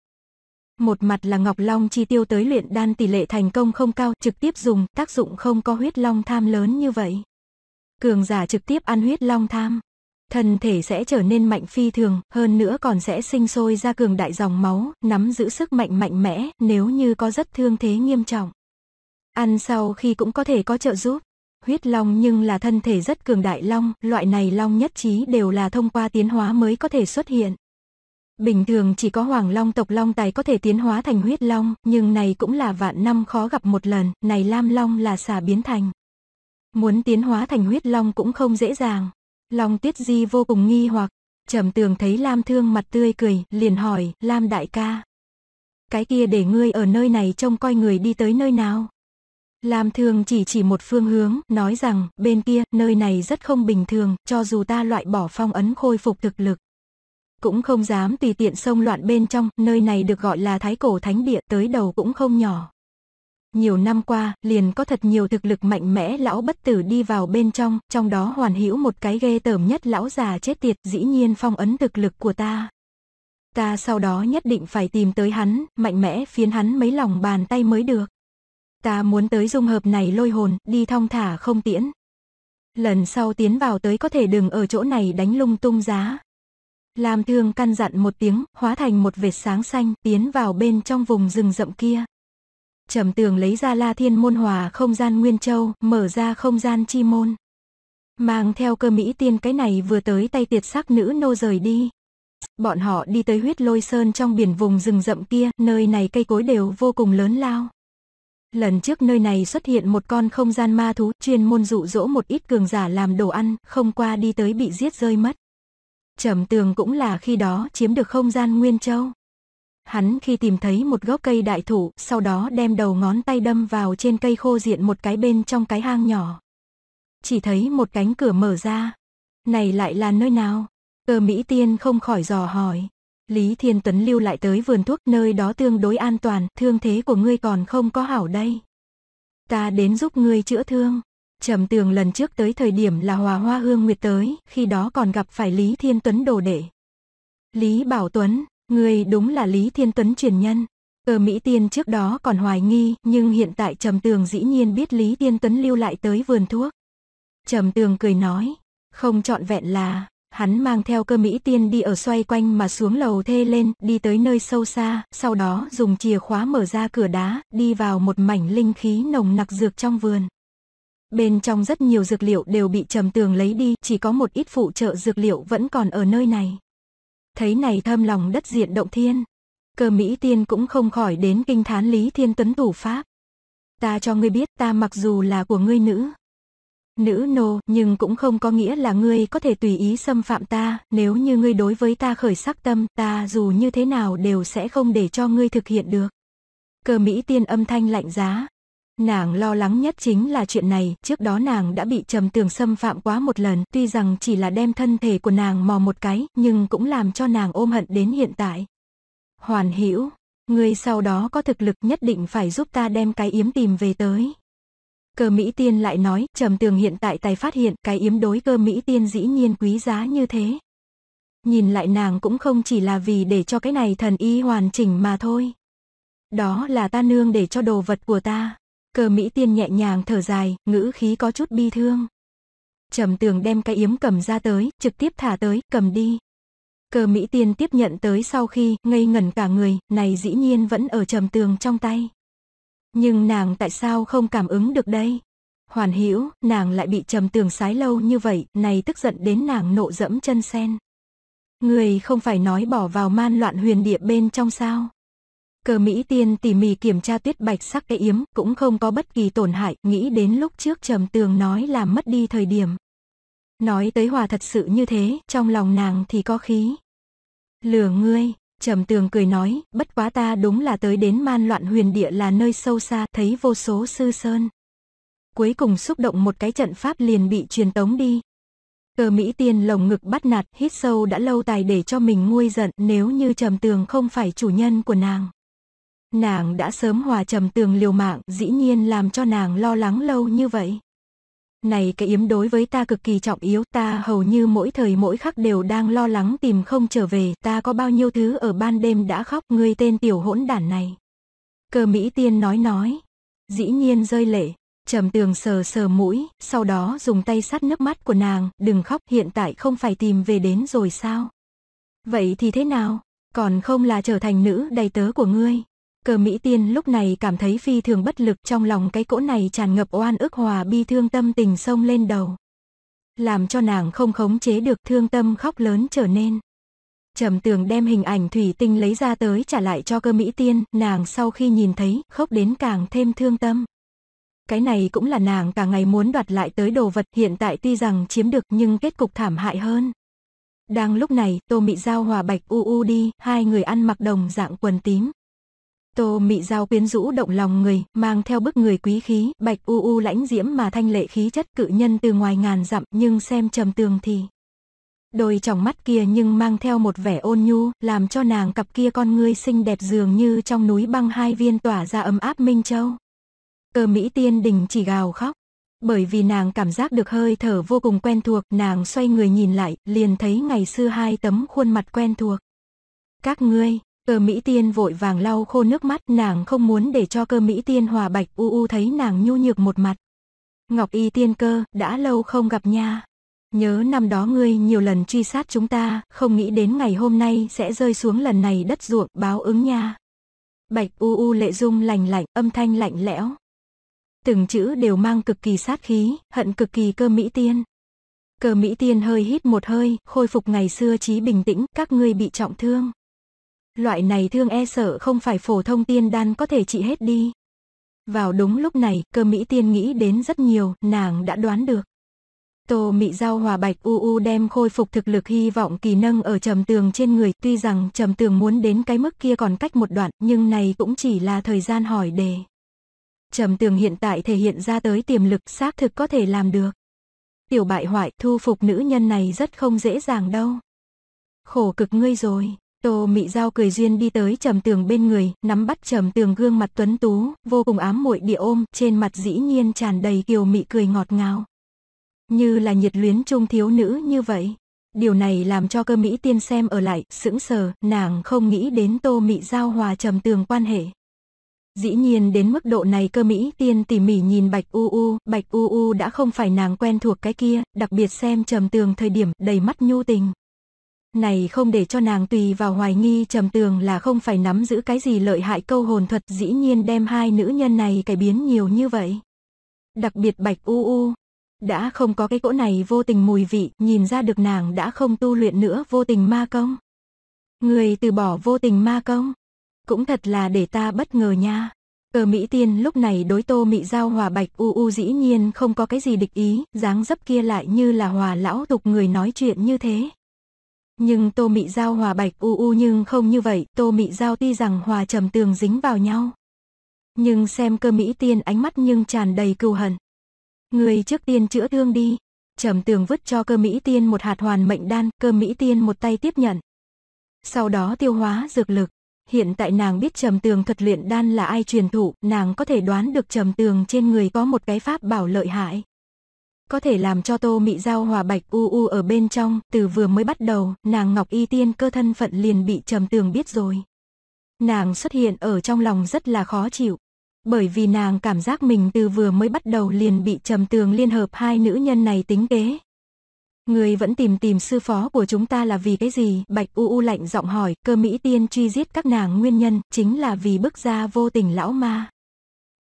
Một mặt là Ngọc Long chi tiêu tới luyện đan tỷ lệ thành công không cao, trực tiếp dùng, tác dụng không có huyết long tham lớn như vậy. Cường giả trực tiếp ăn huyết long tham. Thân thể sẽ trở nên mạnh phi thường, hơn nữa còn sẽ sinh sôi ra cường đại dòng máu, nắm giữ sức mạnh mạnh mẽ nếu như có rất thương thế nghiêm trọng. Ăn sau khi cũng có thể có trợ giúp huyết long nhưng là thân thể rất cường đại long, loại này long nhất trí đều là thông qua tiến hóa mới có thể xuất hiện. Bình thường chỉ có hoàng long tộc long tài có thể tiến hóa thành huyết long, nhưng này cũng là vạn năm khó gặp một lần, này lam long là xà biến thành. Muốn tiến hóa thành huyết long cũng không dễ dàng. Long tiết di vô cùng nghi hoặc, trầm tường thấy lam thương mặt tươi cười, liền hỏi, lam đại ca. Cái kia để ngươi ở nơi này trông coi người đi tới nơi nào? Lam Thường chỉ chỉ một phương hướng, nói rằng, bên kia, nơi này rất không bình thường, cho dù ta loại bỏ phong ấn khôi phục thực lực. Cũng không dám tùy tiện xông loạn bên trong, nơi này được gọi là thái cổ thánh địa, tới đầu cũng không nhỏ. Nhiều năm qua, liền có thật nhiều thực lực mạnh mẽ lão bất tử đi vào bên trong, trong đó hoàn hữu một cái ghê tởm nhất lão già chết tiệt, dĩ nhiên phong ấn thực lực của ta. Ta sau đó nhất định phải tìm tới hắn, mạnh mẽ phiến hắn mấy lòng bàn tay mới được. Ta muốn tới dung hợp này lôi hồn, đi thong thả không tiễn. Lần sau tiến vào tới có thể đừng ở chỗ này đánh lung tung giá. Lam thương căn dặn một tiếng, hóa thành một vệt sáng xanh, tiến vào bên trong vùng rừng rậm kia. Trầm tường lấy ra la thiên môn hòa không gian Nguyên Châu, mở ra không gian chi môn. Mang theo cơ Mỹ tiên cái này vừa tới tay tiệt sắc nữ nô rời đi. Bọn họ đi tới huyết lôi sơn trong biển vùng rừng rậm kia, nơi này cây cối đều vô cùng lớn lao. Lần trước nơi này xuất hiện một con không gian ma thú chuyên môn dụ dỗ một ít cường giả làm đồ ăn, không qua đi tới bị giết rơi mất. Trầm tường cũng là khi đó chiếm được không gian Nguyên Châu. Hắn khi tìm thấy một gốc cây đại thụ, sau đó đem đầu ngón tay đâm vào trên cây khô diện một cái bên trong cái hang nhỏ. Chỉ thấy một cánh cửa mở ra. Này lại là nơi nào? cờ Mỹ Tiên không khỏi dò hỏi. Lý Thiên Tuấn lưu lại tới vườn thuốc nơi đó tương đối an toàn, thương thế của ngươi còn không có hảo đây. Ta đến giúp ngươi chữa thương. Trầm tường lần trước tới thời điểm là hòa hoa hương nguyệt tới, khi đó còn gặp phải Lý Thiên Tuấn đồ đệ. Lý Bảo Tuấn, ngươi đúng là Lý Thiên Tuấn truyền nhân. Ở Mỹ Tiên trước đó còn hoài nghi, nhưng hiện tại Trầm Tường dĩ nhiên biết Lý Thiên Tuấn lưu lại tới vườn thuốc. Trầm Tường cười nói, không trọn vẹn là, Hắn mang theo cơ Mỹ Tiên đi ở xoay quanh mà xuống lầu thê lên, đi tới nơi sâu xa, sau đó dùng chìa khóa mở ra cửa đá, đi vào một mảnh linh khí nồng nặc dược trong vườn. Bên trong rất nhiều dược liệu đều bị trầm tường lấy đi, chỉ có một ít phụ trợ dược liệu vẫn còn ở nơi này. Thấy này thâm lòng đất diện động thiên. Cơ Mỹ Tiên cũng không khỏi đến kinh thán Lý Thiên Tuấn thủ pháp. Ta cho ngươi biết ta mặc dù là của ngươi nữ, Nữ nô, nhưng cũng không có nghĩa là ngươi có thể tùy ý xâm phạm ta, nếu như ngươi đối với ta khởi sắc tâm, ta dù như thế nào đều sẽ không để cho ngươi thực hiện được. cờ Mỹ tiên âm thanh lạnh giá. Nàng lo lắng nhất chính là chuyện này, trước đó nàng đã bị trầm tường xâm phạm quá một lần, tuy rằng chỉ là đem thân thể của nàng mò một cái, nhưng cũng làm cho nàng ôm hận đến hiện tại. Hoàn Hữu, ngươi sau đó có thực lực nhất định phải giúp ta đem cái yếm tìm về tới. Cơ Mỹ Tiên lại nói, Trầm Tường hiện tại tài phát hiện cái yếm đối cơ Mỹ Tiên dĩ nhiên quý giá như thế. Nhìn lại nàng cũng không chỉ là vì để cho cái này thần y hoàn chỉnh mà thôi. Đó là ta nương để cho đồ vật của ta. Cơ Mỹ Tiên nhẹ nhàng thở dài, ngữ khí có chút bi thương. Trầm Tường đem cái yếm cầm ra tới, trực tiếp thả tới, cầm đi. Cơ Mỹ Tiên tiếp nhận tới sau khi ngây ngẩn cả người, này dĩ nhiên vẫn ở Trầm Tường trong tay. Nhưng nàng tại sao không cảm ứng được đây? Hoàn hiểu nàng lại bị trầm tường sái lâu như vậy, này tức giận đến nàng nộ dẫm chân sen. Người không phải nói bỏ vào man loạn huyền địa bên trong sao? Cờ Mỹ Tiên tỉ mỉ kiểm tra tuyết bạch sắc cây yếm, cũng không có bất kỳ tổn hại, nghĩ đến lúc trước trầm tường nói là mất đi thời điểm. Nói tới hòa thật sự như thế, trong lòng nàng thì có khí. Lừa ngươi, Trầm tường cười nói, bất quá ta đúng là tới đến man loạn huyền địa là nơi sâu xa, thấy vô số sư sơn. Cuối cùng xúc động một cái trận pháp liền bị truyền tống đi. Cờ Mỹ tiên lồng ngực bắt nạt, hít sâu đã lâu tài để cho mình nguôi giận nếu như trầm tường không phải chủ nhân của nàng. Nàng đã sớm hòa trầm tường liều mạng, dĩ nhiên làm cho nàng lo lắng lâu như vậy này cái yếm đối với ta cực kỳ trọng yếu, ta hầu như mỗi thời mỗi khắc đều đang lo lắng tìm không trở về, ta có bao nhiêu thứ ở ban đêm đã khóc, ngươi tên tiểu hỗn đản này. Cơ Mỹ Tiên nói nói, dĩ nhiên rơi lệ, trầm tường sờ sờ mũi, sau đó dùng tay sát nước mắt của nàng, đừng khóc hiện tại không phải tìm về đến rồi sao. Vậy thì thế nào, còn không là trở thành nữ đầy tớ của ngươi. Cơ Mỹ Tiên lúc này cảm thấy phi thường bất lực trong lòng cái cỗ này tràn ngập oan ức hòa bi thương tâm tình sông lên đầu. Làm cho nàng không khống chế được thương tâm khóc lớn trở nên. Trầm tường đem hình ảnh thủy tinh lấy ra tới trả lại cho cơ Mỹ Tiên, nàng sau khi nhìn thấy khóc đến càng thêm thương tâm. Cái này cũng là nàng cả ngày muốn đoạt lại tới đồ vật hiện tại tuy rằng chiếm được nhưng kết cục thảm hại hơn. Đang lúc này, Tô Mị Giao hòa Bạch U U đi, hai người ăn mặc đồng dạng quần tím, Tô mị giao quyến rũ động lòng người, mang theo bức người quý khí, bạch u u lãnh diễm mà thanh lệ khí chất cự nhân từ ngoài ngàn dặm nhưng xem trầm tường thì. Đôi tròng mắt kia nhưng mang theo một vẻ ôn nhu, làm cho nàng cặp kia con ngươi xinh đẹp dường như trong núi băng hai viên tỏa ra ấm áp minh châu. cờ Mỹ tiên đình chỉ gào khóc. Bởi vì nàng cảm giác được hơi thở vô cùng quen thuộc, nàng xoay người nhìn lại, liền thấy ngày xưa hai tấm khuôn mặt quen thuộc. Các ngươi, Cơ Mỹ Tiên vội vàng lau khô nước mắt nàng không muốn để cho cơ Mỹ Tiên hòa bạch u u thấy nàng nhu nhược một mặt. Ngọc Y Tiên Cơ, đã lâu không gặp nha. Nhớ năm đó ngươi nhiều lần truy sát chúng ta, không nghĩ đến ngày hôm nay sẽ rơi xuống lần này đất ruộng báo ứng nha. Bạch u u lệ dung lành lạnh, âm thanh lạnh lẽo. Từng chữ đều mang cực kỳ sát khí, hận cực kỳ cơ Mỹ Tiên. Cơ Mỹ Tiên hơi hít một hơi, khôi phục ngày xưa trí bình tĩnh, các ngươi bị trọng thương. Loại này thương e sợ không phải phổ thông tiên đan có thể trị hết đi. Vào đúng lúc này, cơ Mỹ tiên nghĩ đến rất nhiều, nàng đã đoán được. Tô Mị Giao Hòa Bạch U U đem khôi phục thực lực hy vọng kỳ nâng ở trầm tường trên người. Tuy rằng trầm tường muốn đến cái mức kia còn cách một đoạn, nhưng này cũng chỉ là thời gian hỏi đề. Trầm tường hiện tại thể hiện ra tới tiềm lực xác thực có thể làm được. Tiểu bại hoại thu phục nữ nhân này rất không dễ dàng đâu. Khổ cực ngươi rồi. Tô Mị Giao cười duyên đi tới trầm tường bên người, nắm bắt trầm tường gương mặt tuấn tú, vô cùng ám muội địa ôm, trên mặt dĩ nhiên tràn đầy kiều mị cười ngọt ngào. Như là nhiệt luyến trung thiếu nữ như vậy. Điều này làm cho cơ Mỹ tiên xem ở lại, sững sờ, nàng không nghĩ đến Tô Mị Giao hòa trầm tường quan hệ. Dĩ nhiên đến mức độ này cơ Mỹ tiên tỉ mỉ nhìn Bạch U U, Bạch U U đã không phải nàng quen thuộc cái kia, đặc biệt xem trầm tường thời điểm đầy mắt nhu tình này không để cho nàng tùy vào hoài nghi trầm tường là không phải nắm giữ cái gì lợi hại câu hồn thuật dĩ nhiên đem hai nữ nhân này cải biến nhiều như vậy. Đặc biệt bạch u u, đã không có cái cỗ này vô tình mùi vị, nhìn ra được nàng đã không tu luyện nữa vô tình ma công. Người từ bỏ vô tình ma công, cũng thật là để ta bất ngờ nha. Cờ Mỹ Tiên lúc này đối tô Mỹ Giao hòa bạch u u dĩ nhiên không có cái gì địch ý, dáng dấp kia lại như là hòa lão tục người nói chuyện như thế nhưng Tô Mị Giao hòa bạch u u nhưng không như vậy, Tô Mị Giao tuy rằng hòa trầm tường dính vào nhau. Nhưng xem cơ Mỹ tiên ánh mắt nhưng tràn đầy cưu hận. Người trước tiên chữa thương đi. Trầm tường vứt cho cơ Mỹ tiên một hạt hoàn mệnh đan, cơ Mỹ tiên một tay tiếp nhận. Sau đó tiêu hóa dược lực. Hiện tại nàng biết trầm tường thuật luyện đan là ai truyền thụ, nàng có thể đoán được trầm tường trên người có một cái pháp bảo lợi hại có thể làm cho tô mị giao hòa bạch u u ở bên trong, từ vừa mới bắt đầu, nàng Ngọc Y Tiên cơ thân phận liền bị trầm tường biết rồi. Nàng xuất hiện ở trong lòng rất là khó chịu, bởi vì nàng cảm giác mình từ vừa mới bắt đầu liền bị trầm tường liên hợp hai nữ nhân này tính kế. Người vẫn tìm tìm sư phó của chúng ta là vì cái gì? Bạch U U lạnh giọng hỏi, cơ Mỹ Tiên truy giết các nàng nguyên nhân, chính là vì bức ra vô tình lão ma.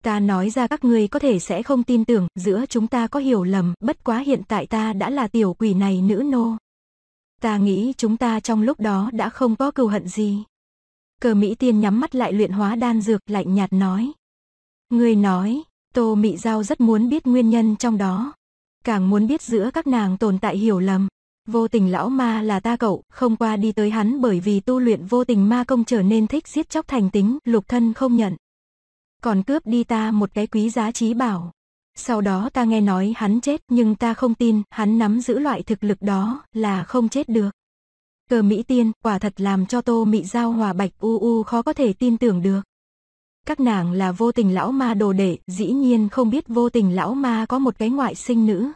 Ta nói ra các ngươi có thể sẽ không tin tưởng, giữa chúng ta có hiểu lầm, bất quá hiện tại ta đã là tiểu quỷ này nữ nô. Ta nghĩ chúng ta trong lúc đó đã không có cừu hận gì. Cờ Mỹ Tiên nhắm mắt lại luyện hóa đan dược lạnh nhạt nói. Người nói, Tô mỹ Giao rất muốn biết nguyên nhân trong đó. Càng muốn biết giữa các nàng tồn tại hiểu lầm. Vô tình lão ma là ta cậu, không qua đi tới hắn bởi vì tu luyện vô tình ma công trở nên thích giết chóc thành tính, lục thân không nhận còn cướp đi ta một cái quý giá trí bảo. Sau đó ta nghe nói hắn chết nhưng ta không tin hắn nắm giữ loại thực lực đó là không chết được. Cờ Mỹ Tiên quả thật làm cho tô mị giao hòa bạch u u khó có thể tin tưởng được. Các nàng là vô tình lão ma đồ đệ, dĩ nhiên không biết vô tình lão ma có một cái ngoại sinh nữ.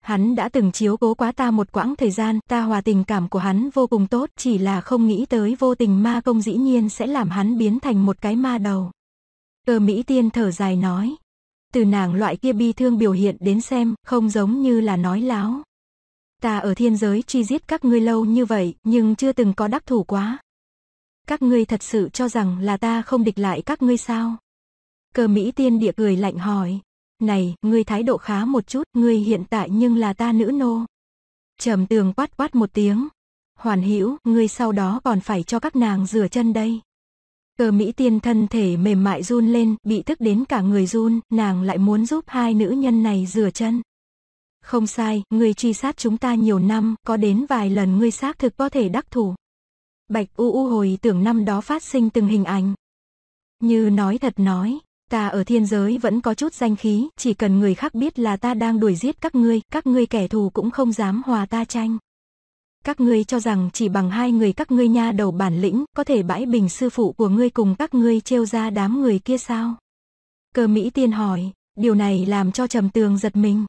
Hắn đã từng chiếu cố quá ta một quãng thời gian, ta hòa tình cảm của hắn vô cùng tốt, chỉ là không nghĩ tới vô tình ma công dĩ nhiên sẽ làm hắn biến thành một cái ma đầu. Cơ Mỹ Tiên thở dài nói. Từ nàng loại kia bi thương biểu hiện đến xem, không giống như là nói láo. Ta ở thiên giới chi giết các ngươi lâu như vậy, nhưng chưa từng có đắc thủ quá. Các ngươi thật sự cho rằng là ta không địch lại các ngươi sao? Cơ Mỹ Tiên địa cười lạnh hỏi. Này, ngươi thái độ khá một chút, ngươi hiện tại nhưng là ta nữ nô. Trầm tường quát quát một tiếng. Hoàn hữu ngươi sau đó còn phải cho các nàng rửa chân đây. Cơ Mỹ Tiên thân thể mềm mại run lên, bị thức đến cả người run, nàng lại muốn giúp hai nữ nhân này rửa chân. Không sai, người truy sát chúng ta nhiều năm, có đến vài lần ngươi xác thực có thể đắc thủ. Bạch U U hồi tưởng năm đó phát sinh từng hình ảnh. Như nói thật nói, ta ở thiên giới vẫn có chút danh khí, chỉ cần người khác biết là ta đang đuổi giết các ngươi, các ngươi kẻ thù cũng không dám hòa ta tranh các ngươi cho rằng chỉ bằng hai người các ngươi nha đầu bản lĩnh có thể bãi bình sư phụ của ngươi cùng các ngươi trêu ra đám người kia sao? Cơ Mỹ Tiên hỏi, điều này làm cho trầm tường giật mình.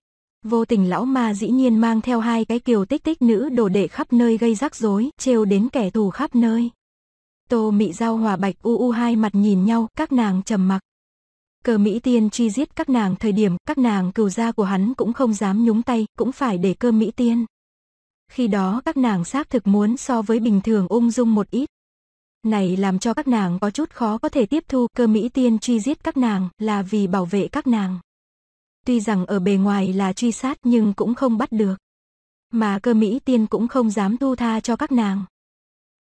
Vô tình lão ma dĩ nhiên mang theo hai cái kiều tích tích nữ đồ đệ khắp nơi gây rắc rối, trêu đến kẻ thù khắp nơi. Tô mỹ Giao hòa Bạch U U hai mặt nhìn nhau, các nàng trầm mặc. Cờ Mỹ Tiên truy giết các nàng thời điểm, các nàng cừu gia của hắn cũng không dám nhúng tay, cũng phải để cơ Mỹ Tiên. Khi đó các nàng xác thực muốn so với bình thường ung dung một ít. Này làm cho các nàng có chút khó có thể tiếp thu cơ Mỹ tiên truy giết các nàng là vì bảo vệ các nàng. Tuy rằng ở bề ngoài là truy sát nhưng cũng không bắt được. Mà cơ Mỹ tiên cũng không dám thu tha cho các nàng.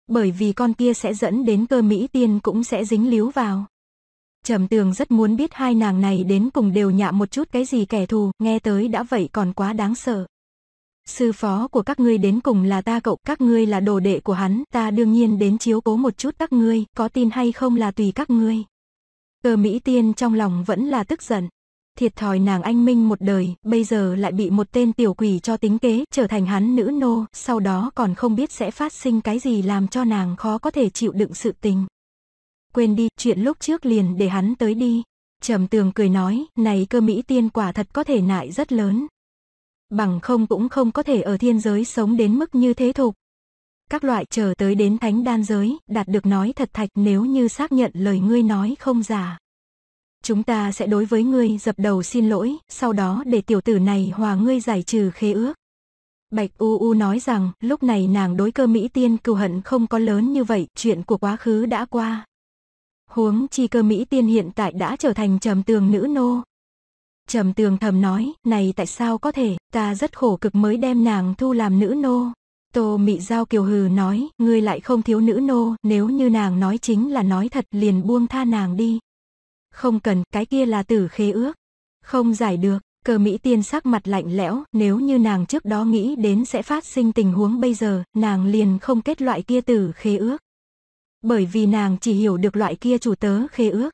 Bởi vì con kia sẽ dẫn đến cơ Mỹ tiên cũng sẽ dính líu vào. Trầm tường rất muốn biết hai nàng này đến cùng đều nhạ một chút cái gì kẻ thù, nghe tới đã vậy còn quá đáng sợ sư phó của các ngươi đến cùng là ta cậu, các ngươi là đồ đệ của hắn, ta đương nhiên đến chiếu cố một chút các ngươi, có tin hay không là tùy các ngươi. Cơ Mỹ Tiên trong lòng vẫn là tức giận. Thiệt thòi nàng anh minh một đời, bây giờ lại bị một tên tiểu quỷ cho tính kế, trở thành hắn nữ nô, sau đó còn không biết sẽ phát sinh cái gì làm cho nàng khó có thể chịu đựng sự tình. Quên đi, chuyện lúc trước liền để hắn tới đi. Trầm tường cười nói, này cơ Mỹ Tiên quả thật có thể nại rất lớn, bằng không cũng không có thể ở thiên giới sống đến mức như thế thục. Các loại chờ tới đến thánh đan giới, đạt được nói thật thạch nếu như xác nhận lời ngươi nói không giả. Chúng ta sẽ đối với ngươi dập đầu xin lỗi, sau đó để tiểu tử này hòa ngươi giải trừ khế ước. Bạch U U nói rằng, lúc này nàng đối cơ Mỹ tiên cừu hận không có lớn như vậy, chuyện của quá khứ đã qua. Huống chi cơ Mỹ tiên hiện tại đã trở thành trầm tường nữ nô, Trầm tường thầm nói, này tại sao có thể, ta rất khổ cực mới đem nàng thu làm nữ nô. Tô Mị Giao Kiều Hừ nói, ngươi lại không thiếu nữ nô, nếu như nàng nói chính là nói thật liền buông tha nàng đi. Không cần, cái kia là tử khế ước. Không giải được, cờ Mỹ tiên sắc mặt lạnh lẽo, nếu như nàng trước đó nghĩ đến sẽ phát sinh tình huống bây giờ, nàng liền không kết loại kia tử khế ước. Bởi vì nàng chỉ hiểu được loại kia chủ tớ khế ước.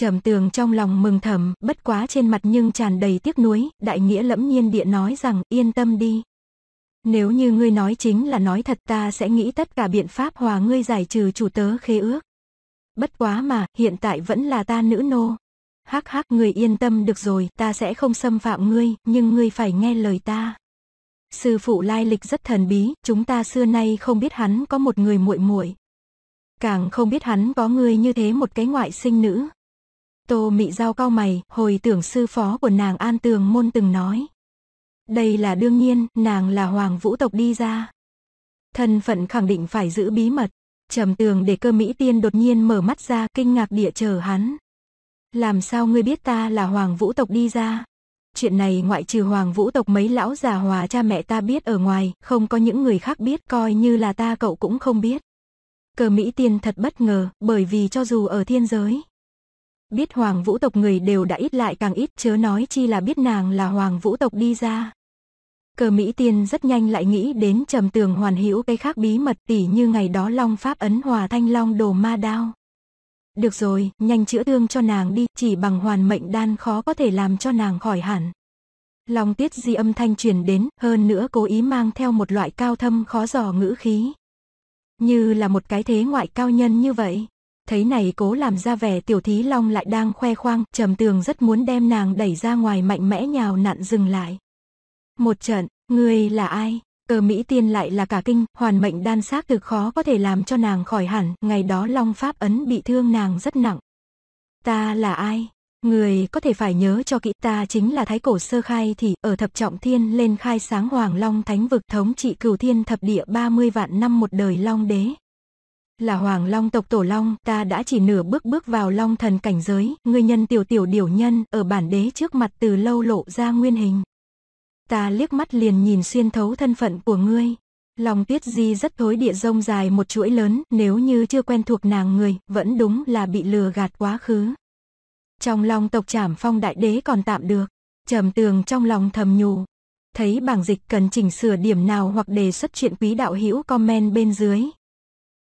Trầm tường trong lòng mừng thầm, bất quá trên mặt nhưng tràn đầy tiếc nuối, đại nghĩa lẫm nhiên địa nói rằng yên tâm đi. Nếu như ngươi nói chính là nói thật ta sẽ nghĩ tất cả biện pháp hòa ngươi giải trừ chủ tớ khế ước. Bất quá mà, hiện tại vẫn là ta nữ nô. Hắc hắc ngươi yên tâm được rồi, ta sẽ không xâm phạm ngươi, nhưng ngươi phải nghe lời ta. Sư phụ lai lịch rất thần bí, chúng ta xưa nay không biết hắn có một người muội muội, càng không biết hắn có người như thế một cái ngoại sinh nữ, Tô Mị Giao cao mày, hồi tưởng sư phó của nàng An Tường Môn từng nói. Đây là đương nhiên, nàng là hoàng vũ tộc đi ra. Thân phận khẳng định phải giữ bí mật. Trầm tường để cơ Mỹ Tiên đột nhiên mở mắt ra kinh ngạc địa chờ hắn. Làm sao ngươi biết ta là hoàng vũ tộc đi ra? Chuyện này ngoại trừ hoàng vũ tộc mấy lão già hòa cha mẹ ta biết ở ngoài, không có những người khác biết coi như là ta cậu cũng không biết. Cờ Mỹ Tiên thật bất ngờ, bởi vì cho dù ở thiên giới, biết hoàng vũ tộc người đều đã ít lại càng ít chớ nói chi là biết nàng là hoàng vũ tộc đi ra. Cờ Mỹ Tiên rất nhanh lại nghĩ đến trầm tường hoàn hữu cây khác bí mật tỉ như ngày đó long pháp ấn hòa thanh long đồ ma đao. Được rồi, nhanh chữa thương cho nàng đi, chỉ bằng hoàn mệnh đan khó có thể làm cho nàng khỏi hẳn. long tiết di âm thanh truyền đến, hơn nữa cố ý mang theo một loại cao thâm khó dò ngữ khí. Như là một cái thế ngoại cao nhân như vậy thấy này cố làm ra vẻ tiểu thí long lại đang khoe khoang, trầm tường rất muốn đem nàng đẩy ra ngoài mạnh mẽ nhào nặn dừng lại. Một trận, người là ai? Cờ Mỹ tiên lại là cả kinh, hoàn mệnh đan xác thực khó có thể làm cho nàng khỏi hẳn, ngày đó long pháp ấn bị thương nàng rất nặng. Ta là ai? Người có thể phải nhớ cho kỹ ta chính là thái cổ sơ khai thì ở thập trọng thiên lên khai sáng hoàng long thánh vực thống trị cửu thiên thập địa 30 vạn năm một đời long đế, là Hoàng Long tộc Tổ Long, ta đã chỉ nửa bước bước vào Long thần cảnh giới, ngươi nhân tiểu tiểu điều nhân, ở bản đế trước mặt từ lâu lộ ra nguyên hình. Ta liếc mắt liền nhìn xuyên thấu thân phận của ngươi. Long tuyết di rất thối địa rông dài một chuỗi lớn, nếu như chưa quen thuộc nàng người, vẫn đúng là bị lừa gạt quá khứ. Trong lòng tộc trảm phong đại đế còn tạm được, trầm tường trong lòng thầm nhủ. Thấy bảng dịch cần chỉnh sửa điểm nào hoặc đề xuất chuyện quý đạo hữu comment bên dưới,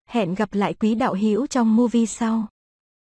Hẹn gặp lại quý đạo hữu trong movie sau.